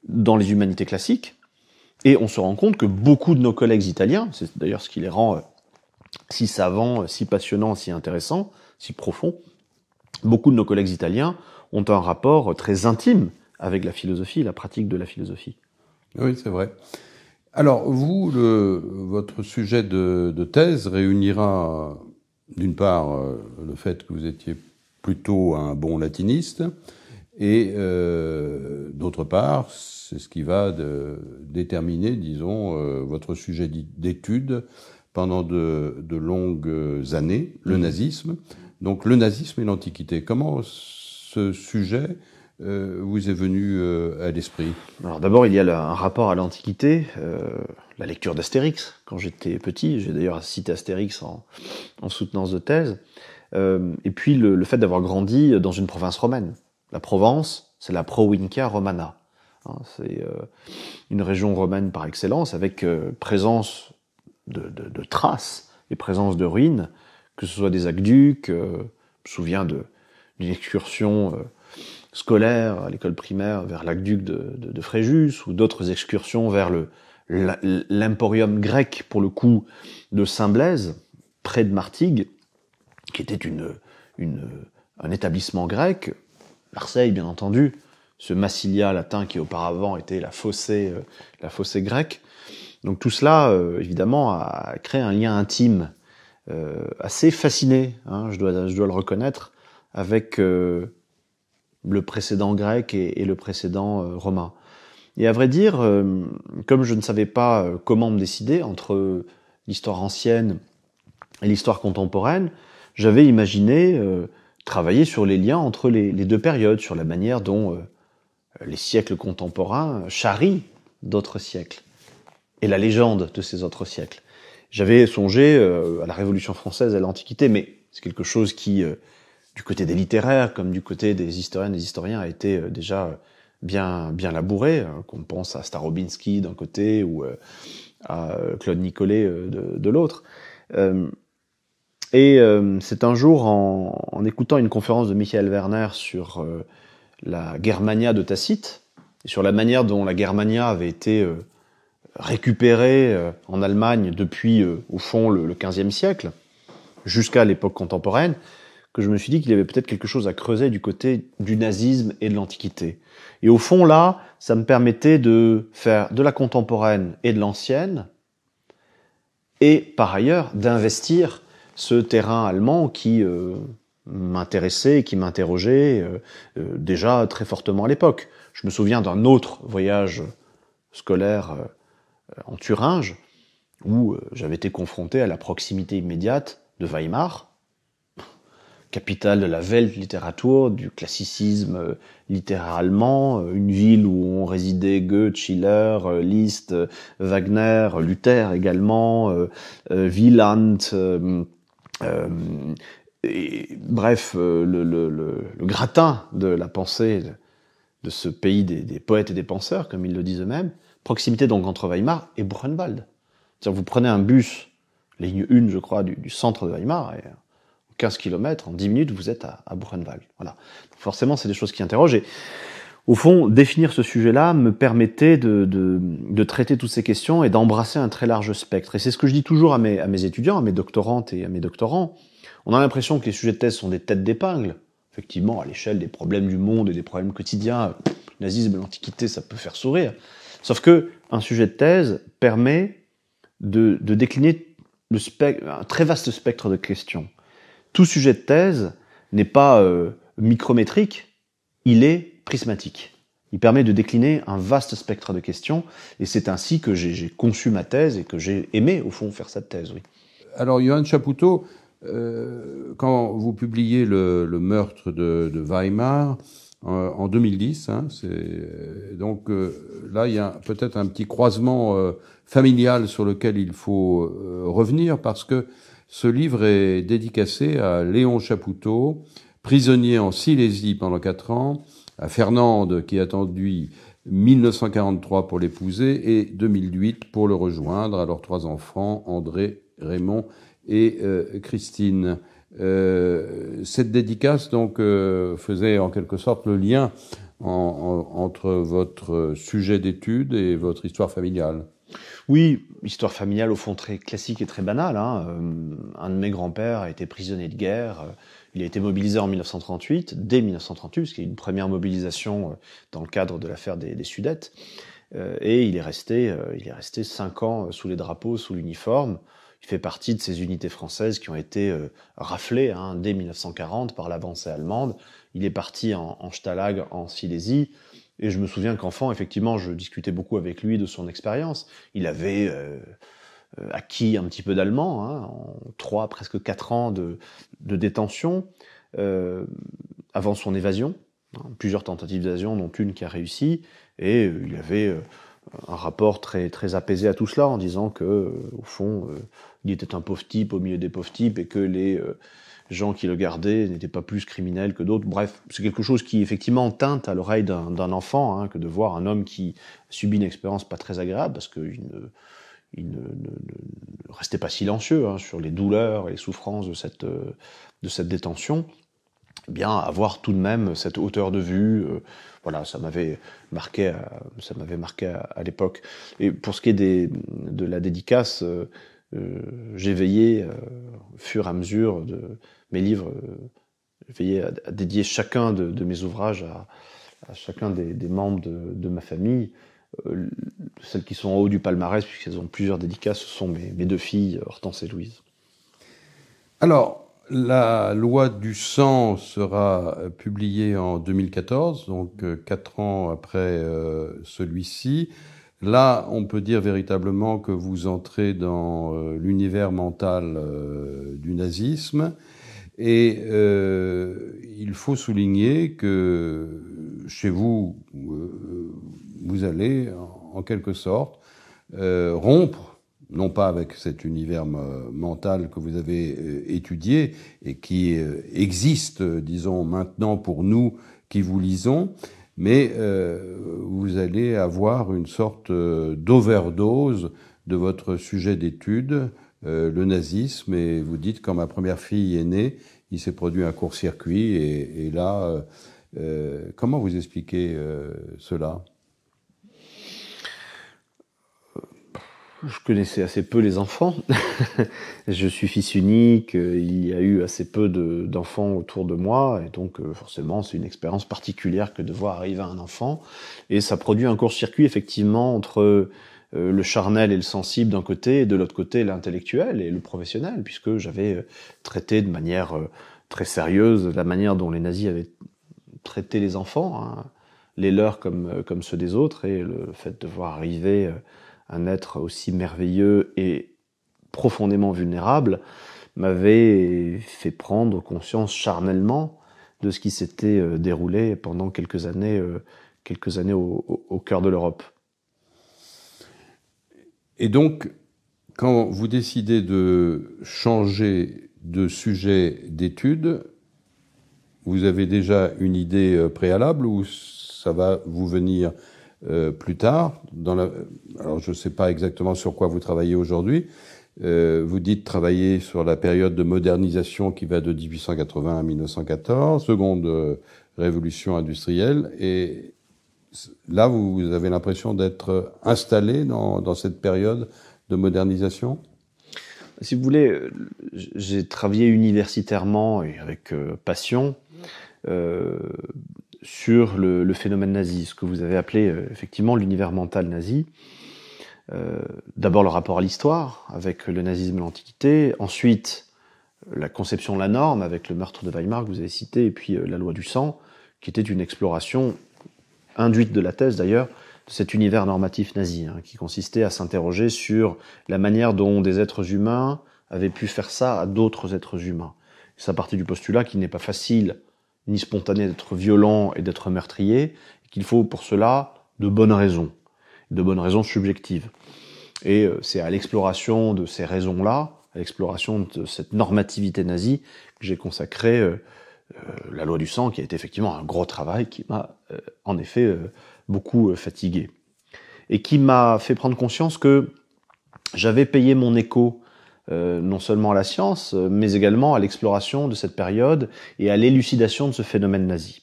dans les humanités classiques, et on se rend compte que beaucoup de nos collègues italiens, c'est d'ailleurs ce qui les rend si savants, si passionnants, si intéressants, si profonds, beaucoup de nos collègues italiens ont un rapport très intime avec la philosophie, la pratique de la philosophie. Oui, c'est vrai. Alors, vous, le, votre sujet de, de thèse réunira, d'une part, euh, le fait que vous étiez plutôt un bon latiniste, et euh, d'autre part, c'est ce qui va déterminer, disons, euh, votre sujet d'étude pendant de, de, longues années, le mmh. nazisme. Donc le nazisme et l'Antiquité. Comment ce sujet vous euh, est venu euh, à l'esprit Alors d'abord, il y a là un rapport à l'Antiquité, euh, la lecture d'Astérix. Quand j'étais petit, j'ai d'ailleurs cité Astérix en, en, soutenance de thèse. et puis le, fait d'avoir grandi dans une province romaine. La Provence, c'est la Provincia Romana. Hein, c'est une région romaine par excellence, avec présence de, de, traces et présence de ruines, que ce soit des aqueducs. je me souviens d'une excursion scolaires à l'école primaire vers l'aqueduc de, de, Fréjus ou d'autres excursions vers le l'emporium grec pour le coup de Saint-Blaise près de Martigues qui était une, une un établissement grec Marseille bien entendu ce Massilia latin qui auparavant était la fossée euh, la fossée grecque donc tout cela euh, évidemment a créé un lien intime euh, assez fasciné hein, je dois je dois le reconnaître avec le précédent grec et, le précédent euh, romain. Et à vrai dire, euh, comme je ne savais pas euh, comment me décider entre l'histoire ancienne et l'histoire contemporaine, j'avais imaginé travailler sur les liens entre les, les, deux périodes, sur la manière dont les siècles contemporains charrient d'autres siècles et la légende de ces autres siècles. J'avais songé à la Révolution française et à l'Antiquité, mais c'est quelque chose qui du côté des littéraires comme du côté des historiennes et des historiens a été euh, déjà euh, bien bien labouré. Hein, qu'on pense à Starobinski d'un côté ou euh, à Claude Nicolet de, l'autre. Et c'est un jour, en, écoutant une conférence de Michael Werner sur la Germania de Tacite, et sur la manière dont la Germania avait été récupérée en Allemagne depuis, au fond, le, le XVe siècle, jusqu'à l'époque contemporaine, que je me suis dit qu'il y avait peut-être quelque chose à creuser du côté du nazisme et de l'Antiquité. Et au fond, là, ça me permettait de faire de la contemporaine et de l'ancienne, et par ailleurs d'investir ce terrain allemand qui euh, m'intéressait, qui m'interrogeait euh, euh, déjà très fortement à l'époque. Je me souviens d'un autre voyage scolaire en Thuringe, où j'avais été confronté à la proximité immédiate de Weimar, capitale de la littérature du classicisme euh, littéralement, euh, une ville où ont résidé Goethe, Schiller, euh, Liszt, Wagner, Luther également, Wieland, bref, le, le, gratin de la pensée de ce pays des, poètes et des penseurs, comme ils le disent eux-mêmes, proximité donc entre Weimar et Buchenwald. C'est-à-dire C'est-à-dire vous prenez un bus, ligne 1, je crois, du, centre de Weimar, 15 km, en 10 minutes, vous êtes à, à Buchenwald. Voilà. forcément, c'est des choses qui interrogent. Et au fond, définir ce sujet-là me permettait de, de, de, traiter toutes ces questions et d'embrasser un très large spectre. Et c'est ce que je dis toujours à mes, à mes étudiants, à mes doctorantes et à mes doctorants. On a l'impression que les sujets de thèse sont des têtes d'épingle. Effectivement, à l'échelle des problèmes du monde et des problèmes quotidiens, nazisme, l'Antiquité, ça peut faire sourire. Sauf que un sujet de thèse permet de, de décliner le un très vaste spectre de questions tout sujet de thèse n'est pas euh, micrométrique, il est prismatique. Il permet de décliner un vaste spectre de questions, et c'est ainsi que j'ai conçu ma thèse et que j'ai aimé, au fond, faire cette thèse. Oui. Alors, Johan Chapoutot, euh, quand vous publiez le, le meurtre de, de Weimar euh, en 2010, hein, donc euh, là, il y a peut-être un petit croisement familial sur lequel il faut revenir, parce que ce livre est dédicacé à Léon Chapoutot, prisonnier en Silésie pendant quatre ans, à Fernande qui attendit 1943 pour l'épouser et 2008 pour le rejoindre, à leurs trois enfants, André, Raymond et euh, Christine. Euh, cette dédicace donc euh, faisait en quelque sorte le lien entre votre sujet d'étude et votre histoire familiale. Oui, histoire familiale au fond très classique et très banale. Hein. Euh, un de mes grands-pères a été prisonnier de guerre. Euh, il a été mobilisé en 1938, dès 1938, ce qui est une première mobilisation euh, dans le cadre de l'affaire des, Sudètes. Et il est resté, il est resté cinq ans sous les drapeaux, sous l'uniforme. Il fait partie de ces unités françaises qui ont été raflées hein, dès 1940 par l'avancée allemande. Il est parti en, en Stalag, en Silésie et je me souviens qu'enfant, effectivement, je discutais beaucoup avec lui de son expérience. Il avait euh, euh, acquis un petit peu d'allemand, hein, en trois, presque quatre ans de, de détention, euh, avant son évasion. Hein, plusieurs tentatives d'évasion, dont une qui a réussi. Et il avait un rapport très, très apaisé à tout cela, en disant que, au fond, il était un pauvre type au milieu des pauvres types et que les gens qui le gardaient n'étaient pas plus criminels que d'autres. Bref, c'est quelque chose qui effectivement teinte à l'oreille d'un enfant hein, que de voir un homme qui subit une expérience pas très agréable parce qu'il ne, il ne, ne, ne, restait pas silencieux hein, sur les douleurs et les souffrances de cette, euh, de cette détention. Eh bien, avoir tout de même cette hauteur de vue, euh, voilà, ça m'avait marqué, à, ça m'avait marqué à, l'époque. Et pour ce qui est des, de la dédicace. Euh, euh, j'ai veillé, euh, au fur et à mesure de mes livres, euh, j'ai veillé à, dédier chacun de, mes ouvrages à, à chacun des, membres de, ma famille. celles qui sont en haut du palmarès, puisqu'elles ont plusieurs dédicaces, ce sont mes, deux filles, Hortense et Louise. Alors, la loi du sang sera publiée en 2014, donc quatre ans après celui-ci. Là, on peut dire véritablement que vous entrez dans euh, l'univers mental euh, du nazisme. Et euh, il faut souligner que chez vous, vous allez en quelque sorte rompre, non pas avec cet univers mental que vous avez étudié et qui existe, disons, maintenant pour nous qui vous lisons, mais euh, vous allez avoir une sorte euh, d'overdose de votre sujet d'étude, euh, le nazisme, et vous dites quand ma première fille est née, il s'est produit un court-circuit, et, là, comment vous expliquez cela Je connaissais assez peu les enfants. je suis fils unique, euh, il y a eu assez peu d'enfants autour de moi, et donc euh, forcément c'est une expérience particulière que de voir arriver un enfant. Et ça produit un court-circuit effectivement entre euh, le charnel et le sensible d'un côté, et de l'autre côté l'intellectuel et le professionnel, puisque j'avais traité de manière très sérieuse la manière dont les nazis avaient traité les enfants, hein, les leurs comme, comme ceux des autres, et le fait de voir arriver un être aussi merveilleux et profondément vulnérable, m'avait fait prendre conscience charnellement de ce qui s'était euh, déroulé pendant quelques années, euh, quelques années au, au cœur de l'Europe. Et donc, quand vous décidez de changer de sujet d'étude, vous avez déjà une idée euh, préalable ou ça va vous venir euh, plus tard. Dans la, alors je ne sais pas exactement sur quoi vous travaillez aujourd'hui. Euh, vous dites travailler sur la période de modernisation qui va de 1880 à 1914, seconde euh, révolution industrielle, et là vous avez l'impression d'être installé dans, cette période de modernisation si vous voulez, j'ai travaillé universitairement et avec passion sur le, phénomène nazi, ce que vous avez appelé euh, effectivement l'univers mental nazi. Euh, d'abord le rapport à l'histoire avec le nazisme et l'Antiquité, ensuite la conception de la norme avec le meurtre de Weimar que vous avez cité, et puis euh, la loi du sang, qui était une exploration induite de la thèse d'ailleurs, de cet univers normatif nazi, hein, qui consistait à s'interroger sur la manière dont des êtres humains avaient pu faire ça à d'autres êtres humains. C'est à du postulat qu'il n'est pas facile ni spontané d'être violent et d'être meurtrier, qu'il faut pour cela de bonnes raisons, de bonnes raisons subjectives. Et euh, c'est à l'exploration de ces raisons-là, à l'exploration de cette normativité nazie, que j'ai consacré euh, euh, la loi du sang, qui a été effectivement un gros travail, qui m'a en effet beaucoup fatigué. Et qui m'a fait prendre conscience que j'avais payé mon écho euh, non seulement à la science, mais également à l'exploration de cette période et à l'élucidation de ce phénomène nazi.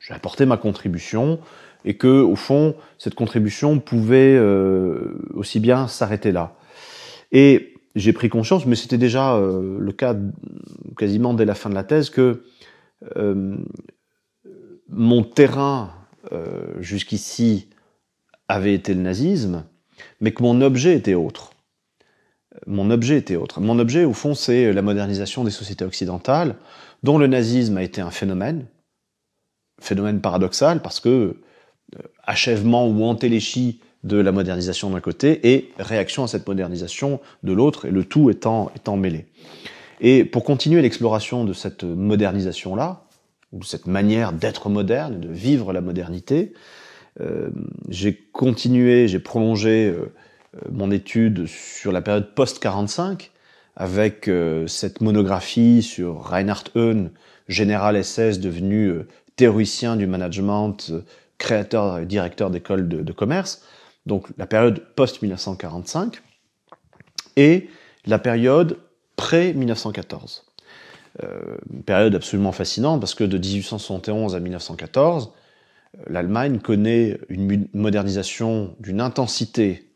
J'ai apporté ma contribution et que, au fond, cette contribution pouvait euh, aussi bien s'arrêter là. Et j'ai pris conscience, mais c'était déjà euh, le cas quasiment dès la fin de la thèse, que mon terrain jusqu'ici avait été le nazisme, mais que mon objet était autre mon objet était autre. Mon objet, au fond, c'est la modernisation des sociétés occidentales, dont le nazisme a été un phénomène, phénomène paradoxal, parce que euh, achèvement ou entéléchie de la modernisation d'un côté et réaction à cette modernisation de l'autre, et le tout étant, étant mêlé. Et pour continuer l'exploration de cette modernisation-là, ou cette manière d'être moderne, de vivre la modernité, euh, j'ai continué, j'ai prolongé euh, euh, mon étude sur la période post-45 avec euh, cette monographie sur Reinhard Heun, général SS devenu euh, théoricien du management, créateur et directeur d'école de, commerce, donc la période post-1945, et la période pré-1914. une période absolument fascinante parce que de 1871 à 1914, l'Allemagne connaît une modernisation d'une intensité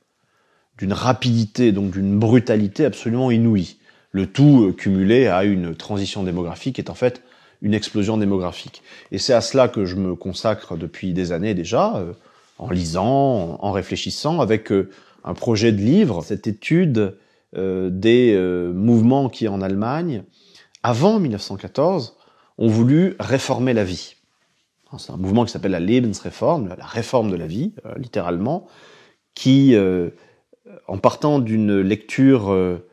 d'une rapidité, donc d'une brutalité absolument inouïe. Le tout euh, cumulé à une transition démographique est en fait une explosion démographique. Et c'est à cela que je me consacre depuis des années déjà, euh, en lisant, en réfléchissant, avec euh, un projet de livre, cette étude des mouvements qui en Allemagne, avant 1914, ont voulu réformer la vie. C'est un mouvement qui s'appelle la Lebensreform, la réforme de la vie, littéralement, qui en partant d'une lecture euh,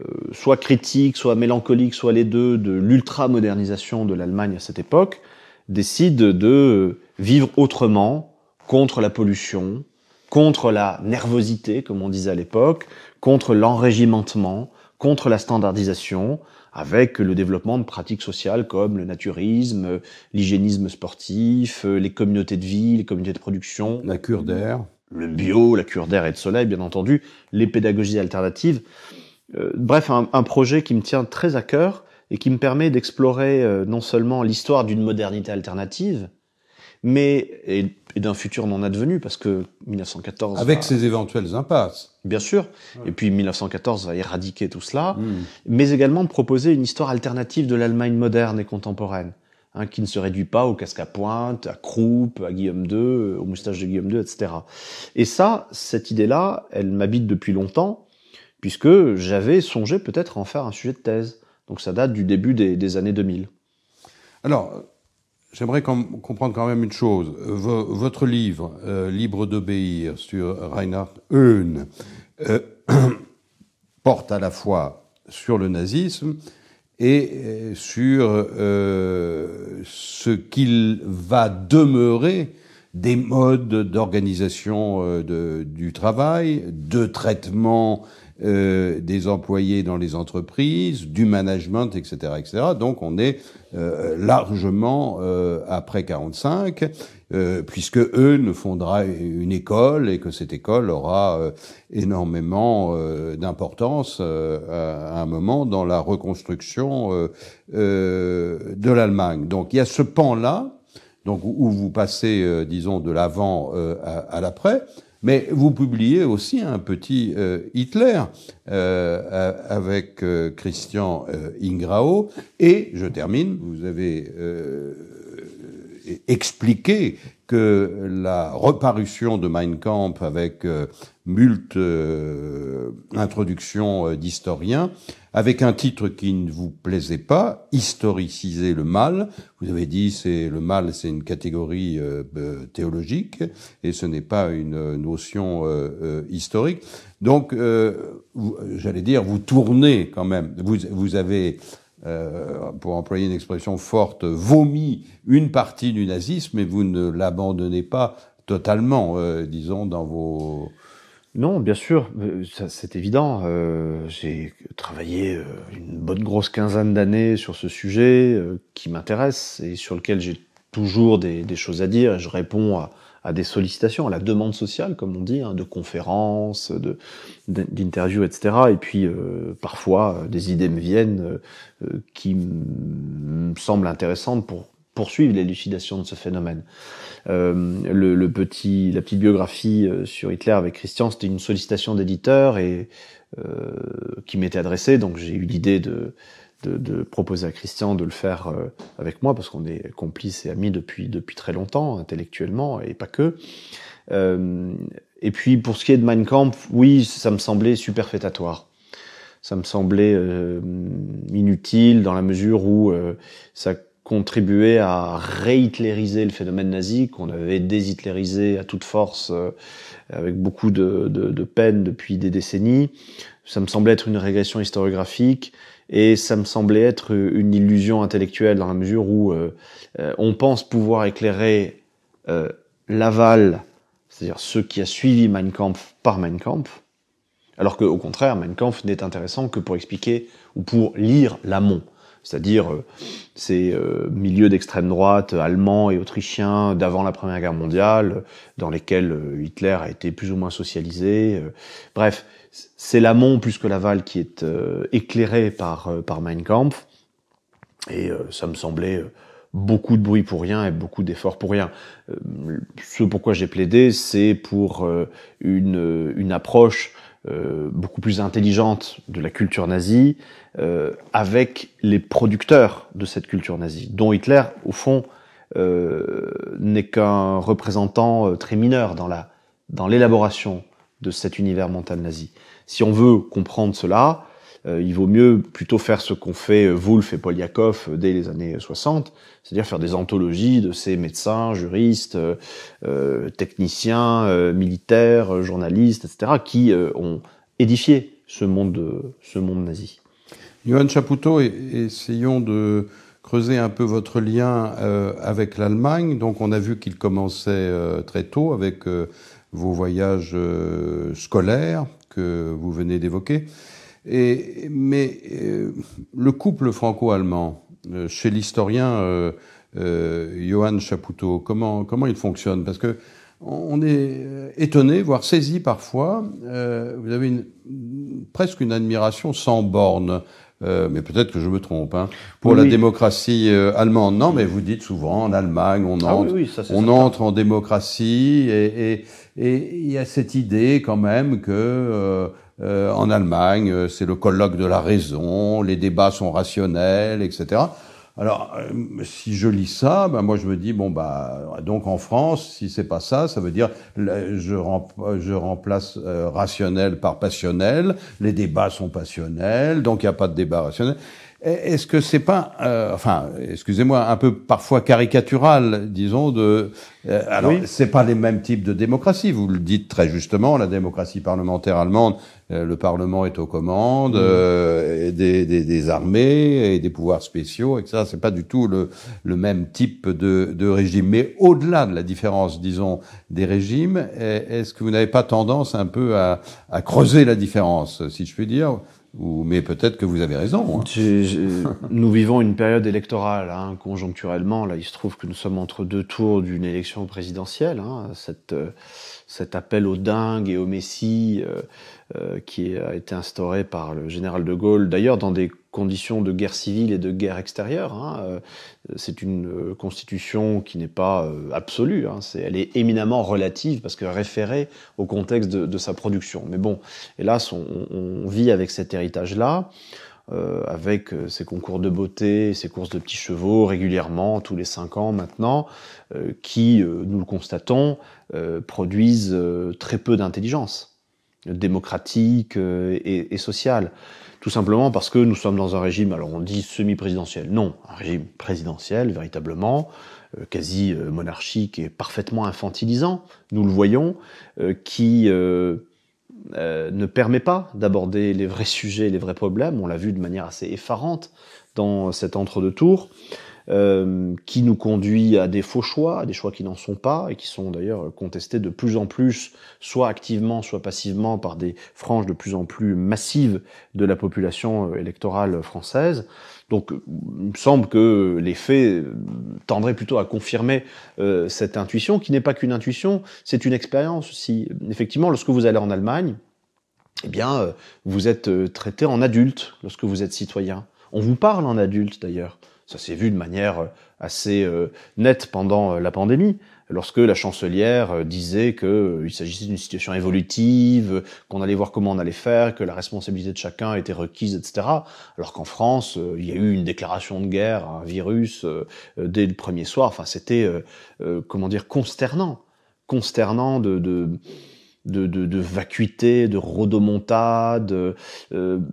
euh, soit critique, soit mélancolique, soit les deux, de l'ultra-modernisation de l'Allemagne à cette époque, décide de vivre autrement contre la pollution, contre la nervosité, comme on disait à l'époque, contre l'enrégimentement, contre la standardisation, avec le développement de pratiques sociales comme le naturisme, l'hygiénisme sportif, les communautés de vie, les communautés de production. La cure d'air le bio, la cure d'air et de soleil, bien entendu, les pédagogies alternatives. Euh, bref, un, projet qui me tient très à cœur et qui me permet d'explorer euh, non seulement l'histoire d'une modernité alternative, mais et, d'un futur non advenu, parce que 1914 avec ses éventuelles impasses, bien sûr, et puis 1914 va éradiquer tout cela, hmm. mais également proposer une histoire alternative de l'Allemagne moderne et contemporaine. Hein, qui ne se réduit pas au casque à pointe, à croupe, à Guillaume II, euh, au moustaches de Guillaume II, etc. Et ça, cette idée-là, elle m'habite depuis longtemps, puisque j'avais songé peut-être en faire un sujet de thèse. Donc ça date du début des, années 2000. Alors, j'aimerais comprendre quand même une chose. votre livre, euh, Libre d'obéir, sur Reinhard Heun, porte à la fois sur le nazisme, et euh, sur euh, ce qu'il va demeurer des modes d'organisation euh, du travail, de traitement euh, des employés dans les entreprises, du management, etc., etc. Donc on est euh, largement euh, après 45, puisque eux ne fondera une école et que cette école aura énormément d'importance à un moment dans la reconstruction de l'Allemagne. Donc il y a ce pan là, donc où vous passez, disons, de l'avant à l'après. Mais vous publiez aussi un petit euh, Hitler euh, euh, avec Christian Ingrao. Et je termine, vous avez expliqué que la reparution de Mein Kampf avec multe introduction d'historiens avec un titre qui ne vous plaisait pas, historiciser le mal. Vous avez dit c'est le mal, c'est une catégorie euh, euh, théologique et ce n'est pas une euh, notion historique. Donc, j'allais dire, vous tournez quand même. Vous, vous avez pour employer une expression forte, vomi une partie du nazisme, mais vous ne l'abandonnez pas totalement, disons, dans vos non, bien sûr, euh, c'est évident. Euh, j'ai travaillé euh, une bonne grosse quinzaine d'années sur ce sujet qui m'intéresse et sur lequel j'ai toujours des, choses à dire. je réponds à, des sollicitations, à la demande sociale, comme on dit, hein, de conférences, de, d'interviews, etc. Et puis parfois, des idées me viennent qui me semblent intéressantes pour poursuivre l'élucidation de ce phénomène. Euh, le, le, petit, la petite biographie euh, sur Hitler avec Christian, c'était une sollicitation d'éditeur et euh, qui m'était adressée, donc j'ai eu l'idée de, de, de, proposer à Christian de le faire avec moi parce qu'on est complices et amis depuis depuis très longtemps intellectuellement et pas que. Euh, et puis pour ce qui est de Mein Kampf, oui, ça me semblait superfétatoire. Ça me semblait inutile dans la mesure où ça contribué à réhitlériser le phénomène nazi qu'on avait déshitlérisé à toute force euh, avec beaucoup de, peine depuis des décennies. Ça me semblait être une régression historiographique et ça me semblait être une illusion intellectuelle dans la mesure où euh, euh, on pense pouvoir éclairer l'aval, c'est-à-dire ceux qui a suivi Mein Kampf par Mein Kampf, alors qu'au contraire, Mein Kampf n'est intéressant que pour expliquer ou pour lire l'amont c'est-à-dire euh, ces euh, milieux d'extrême droite euh, allemands et autrichiens d'avant la Première Guerre mondiale, dans lesquels Hitler a été plus ou moins socialisé. bref, c'est l'amont plus que l'aval qui est éclairé par, par Mein Kampf, et ça me semblait beaucoup de bruit pour rien et beaucoup d'efforts pour rien. ce pourquoi j'ai plaidé, c'est pour une, une approche euh, beaucoup plus intelligente de la culture nazie, euh, avec les producteurs de cette culture nazie, dont Hitler, au fond, euh, n'est qu'un représentant très mineur dans la dans l'élaboration de cet univers mental nazi. Si on veut comprendre cela, euh, il vaut mieux plutôt faire ce qu'ont fait euh, Wolf et Polyakov euh, dès les années 60, c'est-à-dire faire des anthologies de ces médecins, juristes, techniciens, militaires, journalistes, etc., qui ont édifié ce monde, ce monde nazi. Johan Chapoutot, essayons de creuser un peu votre lien avec l'Allemagne. Donc on a vu qu'il commençait très tôt avec vos voyages scolaires que vous venez d'évoquer. Et, mais euh, le couple franco-allemand, euh, chez l'historien euh, Johann Chapoutot, comment, comment il fonctionne Parce que on est étonné, voire saisi parfois. vous avez une, presque une admiration sans borne mais peut-être que je me trompe, hein. pour la démocratie allemande. Non, mais vous dites souvent, en Allemagne, on ah entre, on entre en démocratie, et il et, il y a cette idée quand même que euh, en Allemagne, euh, c'est le colloque de la raison, les débats sont rationnels, etc. Alors, euh, si je lis ça, ben moi je me dis bon bah donc en France, si c'est pas ça, ça veut dire je, je remplace rationnel par passionnel. Les débats sont passionnels, donc il n'y a pas de débat rationnel. E-, est-ce que c'est pas, euh, enfin, excusez-moi, un peu parfois caricatural, disons, de. Euh, alors, c'est pas les mêmes types de démocratie. Vous le dites très justement, la démocratie parlementaire allemande, euh, le Parlement est aux commandes euh, des, des, des, armées et des pouvoirs spéciaux, etc. C'est pas du tout le, le même type de, de régime. Mais au-delà de la différence, disons, des régimes, est-ce que vous n'avez pas tendance un peu à, à creuser la différence, si je puis dire? Ou, mais peut-être que vous avez raison. Hein. nous vivons une période électorale, hein, conjoncturellement. Là, il se trouve que nous sommes entre deux tours d'une élection présidentielle. Hein, cette, euh, cet appel au dingue et au messie euh, euh, qui a été instauré par le général de Gaulle, d'ailleurs dans des conditions de guerre civile et de guerre extérieure. Hein. Euh, c'est une euh, constitution qui n'est pas euh, absolue, hein. elle est éminemment relative parce que référée au contexte de, de sa production. Mais bon, hélas, on, on vit avec cet héritage-là, euh, avec ces concours de beauté, ces courses de petits chevaux régulièrement, tous les cinq ans maintenant, qui, nous le constatons, produisent très peu d'intelligence démocratique et, et sociale. Tout simplement parce que nous sommes dans un régime, alors on dit semi-présidentiel, non, un régime présidentiel véritablement, euh, quasi euh, monarchique et parfaitement infantilisant, nous le voyons, euh, qui ne permet pas d'aborder les vrais sujets, les vrais problèmes, on l'a vu de manière assez effarante dans cet entre-deux-tours. Euh, qui nous conduit à des faux choix, à des choix qui n'en sont pas et qui sont d'ailleurs contestés de plus en plus, soit activement, soit passivement, par des franges de plus en plus massives de la population euh, électorale française. Donc, euh, il me semble que les faits tendraient plutôt à confirmer cette intuition, qui n'est pas qu'une intuition, c'est une expérience aussi. Effectivement, lorsque vous allez en Allemagne, eh bien, vous êtes traité en adulte lorsque vous êtes citoyen. On vous parle en adulte d'ailleurs. Ça s'est vu de manière euh, assez euh, nette pendant euh, la pandémie, lorsque la chancelière disait qu'il s'agissait d'une situation évolutive, qu'on allait voir comment on allait faire, que la responsabilité de chacun était requise, etc. Alors qu'en France, il y a eu une déclaration de guerre à un virus dès le premier soir. Enfin, c'était, comment dire, consternant. Consternant de, de de, de, vacuité, de rodomontade.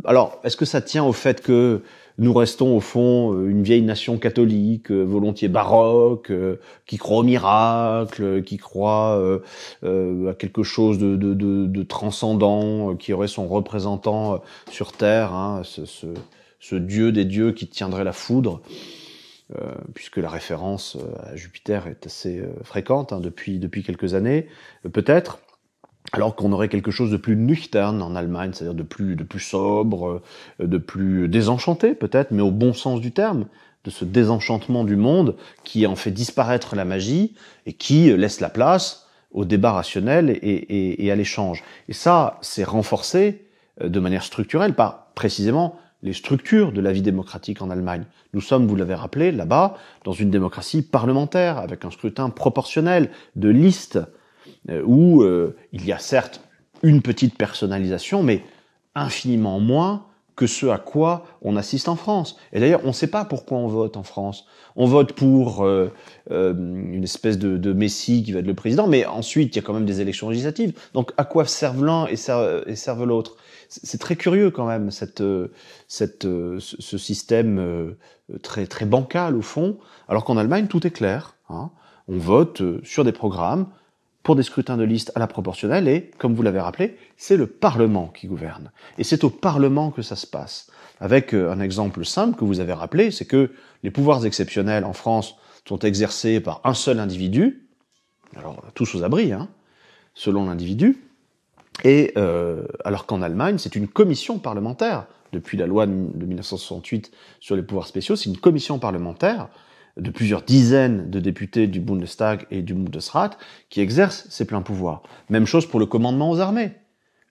alors, est-ce que ça tient au fait que nous restons au fond euh, une vieille nation catholique, euh, volontiers baroque, euh, qui croit au miracle, qui croit à quelque chose de, transcendant, qui aurait son représentant sur Terre, hein, ce, ce, dieu des dieux qui tiendrait la foudre. puisque la référence à Jupiter est assez fréquente hein, depuis, depuis quelques années, peut-être alors qu'on aurait quelque chose de plus nüchtern en Allemagne, c'est-à-dire de plus, de plus sobre, euh, de plus désenchanté peut-être, mais au bon sens du terme, de ce désenchantement du monde qui en fait disparaître la magie et qui laisse la place au débat rationnel et, et à l'échange. Et ça, c'est renforcé euh, de manière structurelle par précisément les structures de la vie démocratique en Allemagne. Nous sommes, vous l'avez rappelé, là-bas, dans une démocratie parlementaire, avec un scrutin proportionnel de listes euh, où euh, il y a certes une petite personnalisation, mais infiniment moins que ce à quoi on assiste en France. Et d'ailleurs, on ne sait pas pourquoi on vote en France. On vote pour euh, une espèce de, messie qui va être le président, mais ensuite, il y a quand même des élections législatives. Donc, à quoi servent l'un et, servent, l'autre C'est très curieux quand même, cette, ce système très, très bancal au fond, alors qu'en Allemagne, tout est clair. Hein. on vote sur des programmes pour des scrutins de liste à la proportionnelle et, comme vous l'avez rappelé, c'est le Parlement qui gouverne. Et c'est au Parlement que ça se passe. Avec euh, un exemple simple que vous avez rappelé, c'est que les pouvoirs exceptionnels en France sont exercés par un seul individu, alors tous aux abris, hein, selon l'individu, et euh, alors qu'en Allemagne, c'est une commission parlementaire. Depuis la loi de 1968 sur les pouvoirs spéciaux, c'est une commission parlementaire de plusieurs dizaines de députés du Bundestag et du Bundesrat qui exercent ces pleins pouvoirs. Même chose pour le commandement aux armées.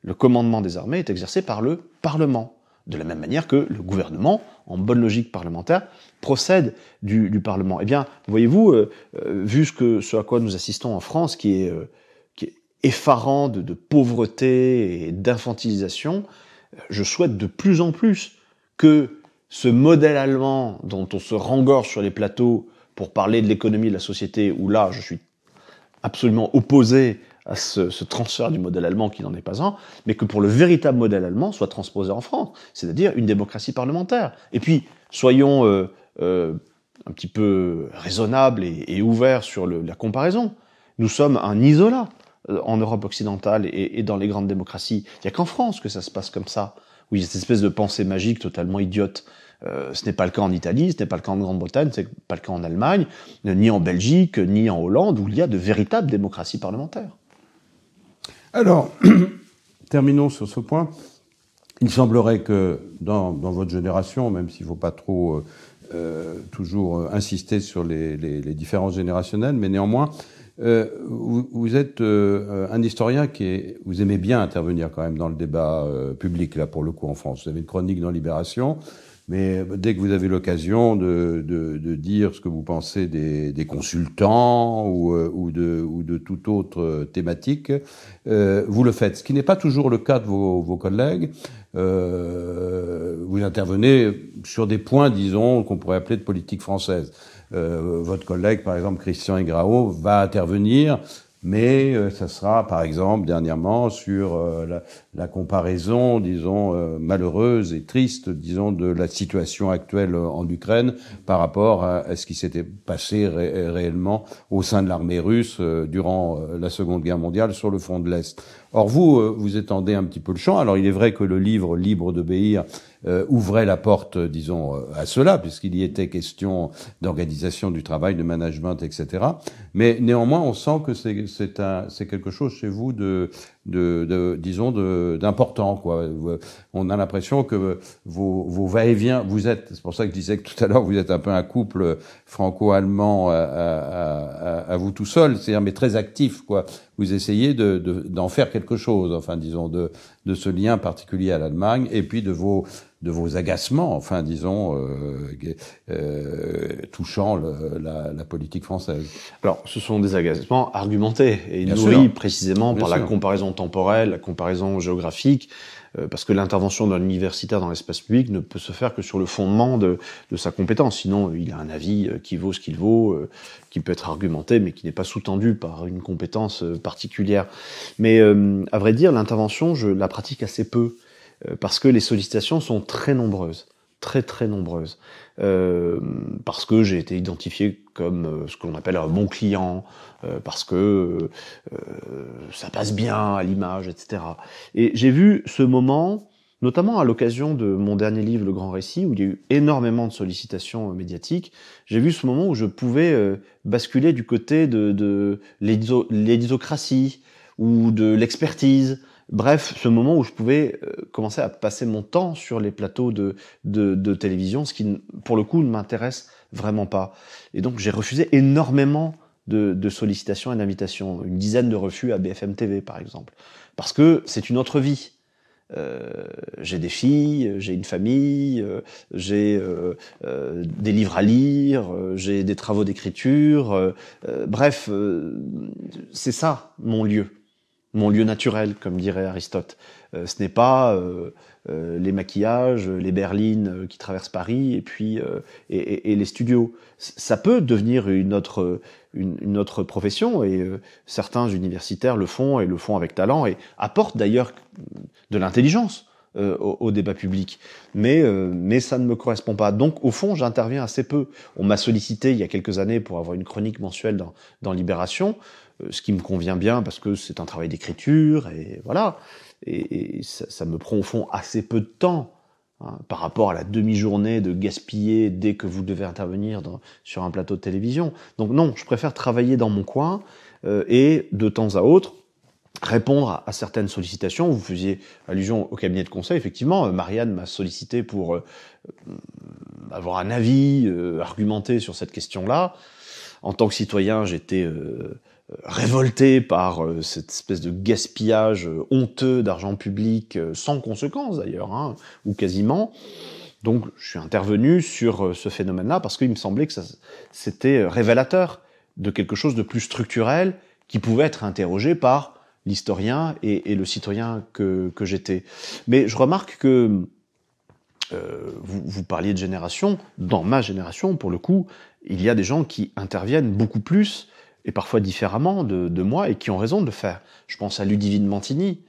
Le commandement des armées est exercé par le Parlement. De la même manière que le gouvernement, en bonne logique parlementaire, procède du, Parlement. Eh bien, voyez-vous, euh, euh, vu ce, à quoi nous assistons en France, qui est, euh, qui est effarant de pauvreté et d'infantilisation, je souhaite de plus en plus que ce modèle allemand dont on se rengorge sur les plateaux pour parler de l'économie de la société, où là, je suis absolument opposé à ce, transfert du modèle allemand qui n'en est pas un, mais que pour le véritable modèle allemand soit transposé en France, c'est-à-dire une démocratie parlementaire. Et puis, soyons euh, euh, un petit peu raisonnables et, ouverts sur la comparaison. Nous sommes un isolat euh, en Europe occidentale et dans les grandes démocraties. Il n'y a qu'en France que ça se passe comme ça où il y cette espèce de pensée magique totalement idiote. Euh, ce n'est pas le cas en Italie, ce n'est pas le cas en Grande-Bretagne, ce n'est pas le cas en Allemagne, ni en Belgique, ni en Hollande, où il y a de véritables démocraties parlementaires. Alors, terminons sur ce point. Il semblerait que dans, votre génération, même s'il ne faut pas trop euh, euh, toujours insister sur les, les différences générationnelles, mais néanmoins, euh, vous, êtes euh, un historien qui est, vous aimez bien intervenir quand même dans le débat euh, public là pour le coup en France. Vous avez une chronique dans Libération, mais dès que vous avez l'occasion de, de, de, dire ce que vous pensez des, des consultants ou, ou, de, ou de toute autre thématique, vous le faites. Ce qui n'est pas toujours le cas de vos, vos collègues. vous intervenez sur des points, disons, qu'on pourrait appeler de politique française. Euh, votre collègue, par exemple, Christian Egrao, va intervenir mais euh, ça sera par exemple dernièrement sur euh, la, comparaison, disons, euh, malheureuse et triste, disons, de la situation actuelle en Ukraine par rapport à, ce qui s'était passé réellement au sein de l'armée russe durant la Seconde Guerre mondiale sur le front de l'Est. Or, vous, vous étendez un petit peu le champ. Alors, il est vrai que le livre Libre d'obéir euh, ouvrait la porte, euh, disons, euh, à cela, puisqu'il y était question d'organisation du travail, de management, etc. Mais néanmoins, on sent que c'est quelque chose chez vous de, de, de disons, d'important. On a l'impression que vos, vos va-et-vient, vous êtes, c'est pour ça que je disais que tout à l'heure, vous êtes un peu un couple franco-allemand euh, à, à, à, vous tout seul, c'est-à-dire mais très actif, quoi. Vous essayez de, d'en faire quelque chose, enfin, disons, de, de ce lien particulier à l'Allemagne, et puis de vos de vos agacements, enfin disons, euh, euh, touchant la, politique française. Alors, ce sont des agacements argumentés et nourris précisément par la comparaison temporelle, la comparaison géographique, euh, parce que l'intervention d'un universitaire dans l'espace public ne peut se faire que sur le fondement de, de sa compétence. Sinon, il a un avis qui vaut ce qu'il vaut, qui peut être argumenté, mais qui n'est pas sous-tendu par une compétence particulière. Mais à vrai dire, l'intervention, je la pratique assez peu. Euh, parce que les sollicitations sont très nombreuses, très très nombreuses. Euh, parce que j'ai été identifié comme euh, ce qu'on appelle un bon client, parce que ça passe bien à l'image, etc. Et j'ai vu ce moment, notamment à l'occasion de mon dernier livre, Le Grand Récit, où il y a eu énormément de sollicitations médiatiques, j'ai vu ce moment où je pouvais basculer du côté de, de ou de l'expertise, Bref, ce moment où je pouvais euh, commencer à passer mon temps sur les plateaux de, télévision, ce qui, pour le coup, ne m'intéresse vraiment pas. Et donc, j'ai refusé énormément de, sollicitations et d'invitations, une dizaine de refus à BFM TV, par exemple. Parce que c'est une autre vie. Euh, j'ai des filles, j'ai une famille, euh, j'ai des livres à lire, j'ai des travaux d'écriture. bref, c'est ça mon lieu mon lieu naturel, comme dirait Aristote. Euh, ce n'est pas euh, euh, les maquillages, les berlines qui traversent Paris et puis et, les studios. ça peut devenir une autre une, autre profession et certains universitaires le font et le font avec talent et apportent d'ailleurs de l'intelligence au, au, débat public. Mais mais ça ne me correspond pas. Donc au fond, j'interviens assez peu. On m'a sollicité il y a quelques années pour avoir une chronique mensuelle dans, dans Libération. Euh, ce qui me convient bien parce que c'est un travail d'écriture et voilà. Et, ça, me prend au fond assez peu de temps hein, par rapport à la demi-journée de gaspiller dès que vous devez intervenir dans, sur un plateau de télévision. Donc non, je préfère travailler dans mon coin euh, et de temps à autre répondre à, certaines sollicitations. Vous faisiez allusion au cabinet de conseil. Effectivement, euh, Marianne m'a sollicité pour avoir un avis argumenté sur cette question-là en tant que citoyen, j'étais révolté par euh, cette espèce de gaspillage euh, honteux d'argent public, euh, sans conséquence d'ailleurs, hein, ou quasiment. Donc je suis intervenu sur ce phénomène-là parce qu'il me semblait que c'était révélateur de quelque chose de plus structurel qui pouvait être interrogé par l'historien et, le citoyen que, j'étais. Mais je remarque que vous, parliez de génération, dans ma génération, pour le coup, il y a des gens qui interviennent beaucoup plus et parfois différemment de, de, moi, et qui ont raison de le faire. Je pense à Ludivine Mantini,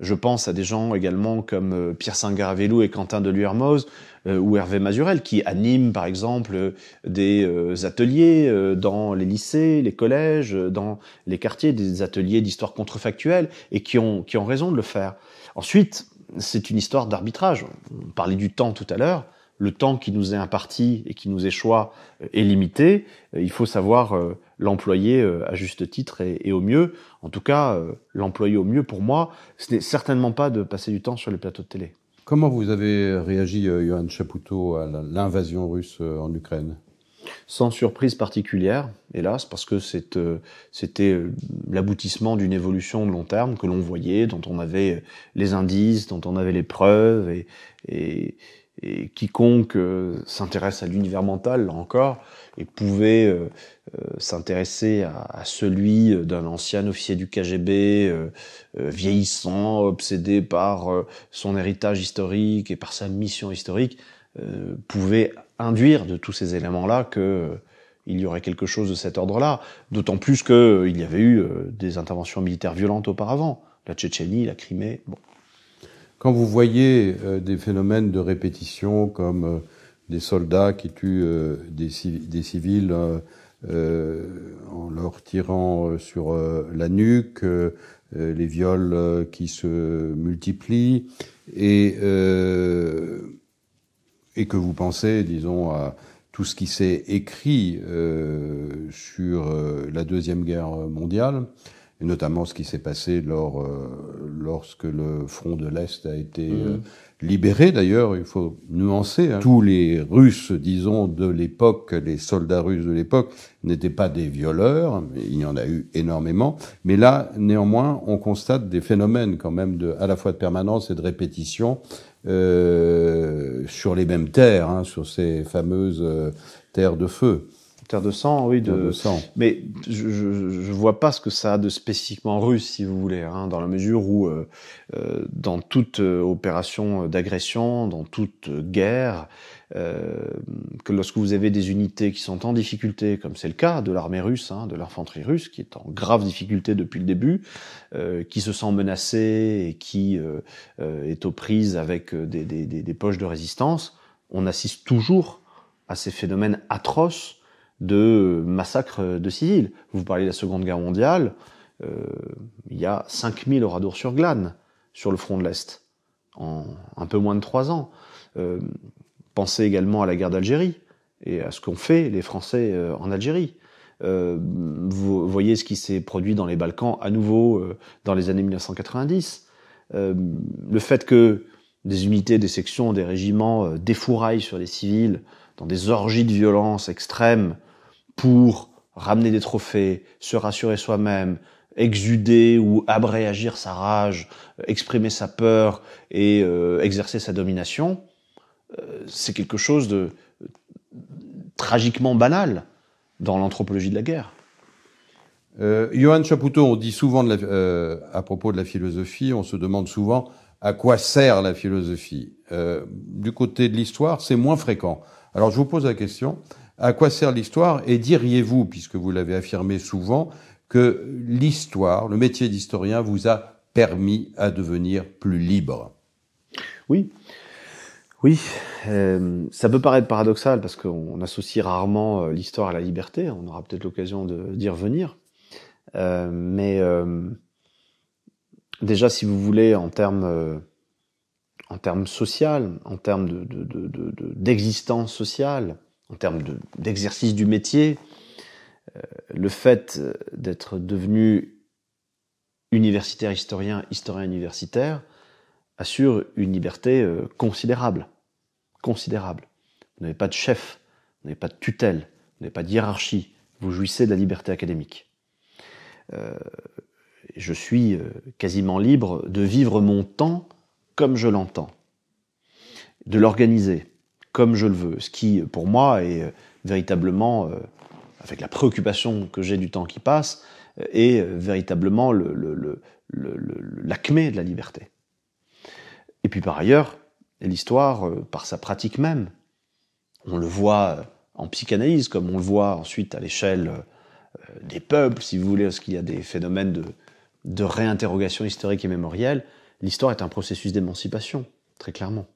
je pense à des gens également comme euh, Pierre saint et Quentin de Luermoz euh, ou Hervé Mazurel qui animent par exemple euh, des ateliers dans les lycées, les collèges, dans les quartiers, des ateliers d'histoire contrefactuelle et qui ont, qui ont raison de le faire. Ensuite, c'est une histoire d'arbitrage. On parlait du temps tout à l'heure. Le temps qui nous est imparti et qui nous échoit est limité. Il faut savoir l'employer euh, à juste titre et, et, au mieux. En tout cas, euh, l'employer au mieux pour moi, ce n'est certainement pas de passer du temps sur les plateaux de télé. Comment vous avez réagi, euh, Johan Chapoutot, à l'invasion russe en Ukraine sans surprise particulière, hélas, parce que c'était l'aboutissement d'une évolution de long terme que l'on voyait, dont on avait les indices, dont on avait les preuves, et, et, et quiconque euh, s'intéresse à l'univers mental, là encore, et pouvait euh, euh, s'intéresser à, celui d'un ancien officier du KGB, vieillissant, obsédé par son héritage historique et par sa mission historique, pouvait induire de tous ces éléments-là que il y aurait quelque chose de cet ordre-là, d'autant plus qu'il y avait eu des interventions militaires violentes auparavant, la Tchétchénie, la Crimée. Bon. Quand vous voyez euh, des phénomènes de répétition comme euh, des soldats qui tuent euh, des, civils en leur tirant sur la nuque, les viols qui se multiplient, et, et que vous pensez, disons, à tout ce qui s'est écrit sur la Deuxième Guerre mondiale, notamment ce qui s'est passé lors, euh, lorsque le front de l'Est a été mhm. euh, libéré. D'ailleurs, il faut nuancer, hein. tous les Russes, disons, de l'époque, les soldats russes de l'époque, n'étaient pas des violeurs, il y en a eu énormément, mais là, néanmoins, on constate des phénomènes quand même à la fois de permanence et de répétition euh, sur les mêmes terres, hein, sur ces fameuses terres de feu. Terre de sang, oui. De... sang. Mais je, je, je, vois pas ce que ça a de spécifiquement russe, si vous voulez, hein, dans la mesure où euh, euh dans toute euh, opération d'agression, dans toute guerre, euh, que lorsque vous avez des unités qui sont en difficulté, comme c'est le cas de l'armée russe, hein, de l'infanterie russe, qui est en grave difficulté depuis le début, euh, qui se sent menacée et qui euh, est aux prises avec des, des, des poches de résistance, on assiste toujours à ces phénomènes atroces de massacres de civils. Vous parlez de la Seconde Guerre mondiale, euh, il y a 5000 oradours sur glane sur le front de l'Est, en un peu moins de trois ans. Euh, pensez également à la guerre d'Algérie et à ce qu'ont fait les Français euh, en Algérie. vous voyez ce qui s'est produit dans les Balkans à nouveau dans les années 1990. le fait que des unités, des sections, des régiments défouraillent sur les civils dans des orgies de violence extrêmes pour ramener des trophées, se rassurer soi-même, exuder ou abréagir sa rage, euh, exprimer sa peur et euh, exercer sa domination, euh, c'est quelque chose de tragiquement banal dans l'anthropologie de la guerre. Johan Chapoutot, on dit souvent à propos de la philosophie, on se demande souvent à quoi sert la philosophie. du côté de l'histoire, c'est moins fréquent. Alors je vous pose la question, à quoi sert l'histoire Et diriez-vous, puisque vous l'avez affirmé souvent, que l'histoire, le métier d'historien vous a permis à devenir plus libre Oui. Oui, euh, ça peut paraître paradoxal parce qu'on associe rarement euh, l'histoire à la liberté, hein, on aura peut-être l'occasion d'y revenir. Euh, mais euh, déjà, si vous voulez, en termes en termes social, en termes d'existence de, de, sociale, en termes d'exercice du métier, euh, le fait d'être devenu universitaire historien, historien universitaire, assure une liberté euh, considérable. Considérable. Vous n'avez pas de chef, vous n'avez pas de tutelle, vous n'avez pas de hiérarchie, vous jouissez de la liberté académique. Euh, je suis quasiment libre de vivre mon temps comme je l'entends, de l'organiser, comme je le veux. Ce qui, pour moi, est euh, véritablement, euh, avec la préoccupation que j'ai du temps qui passe, euh, est véritablement le, le, l'acmé de la liberté. Et puis par ailleurs, l'histoire, par sa pratique même, on le voit en psychanalyse, comme on le voit ensuite à l'échelle des peuples, si vous voulez, parce qu'il y a des phénomènes de réinterrogation historique et mémorielle, l'histoire est un processus d'émancipation, très clairement.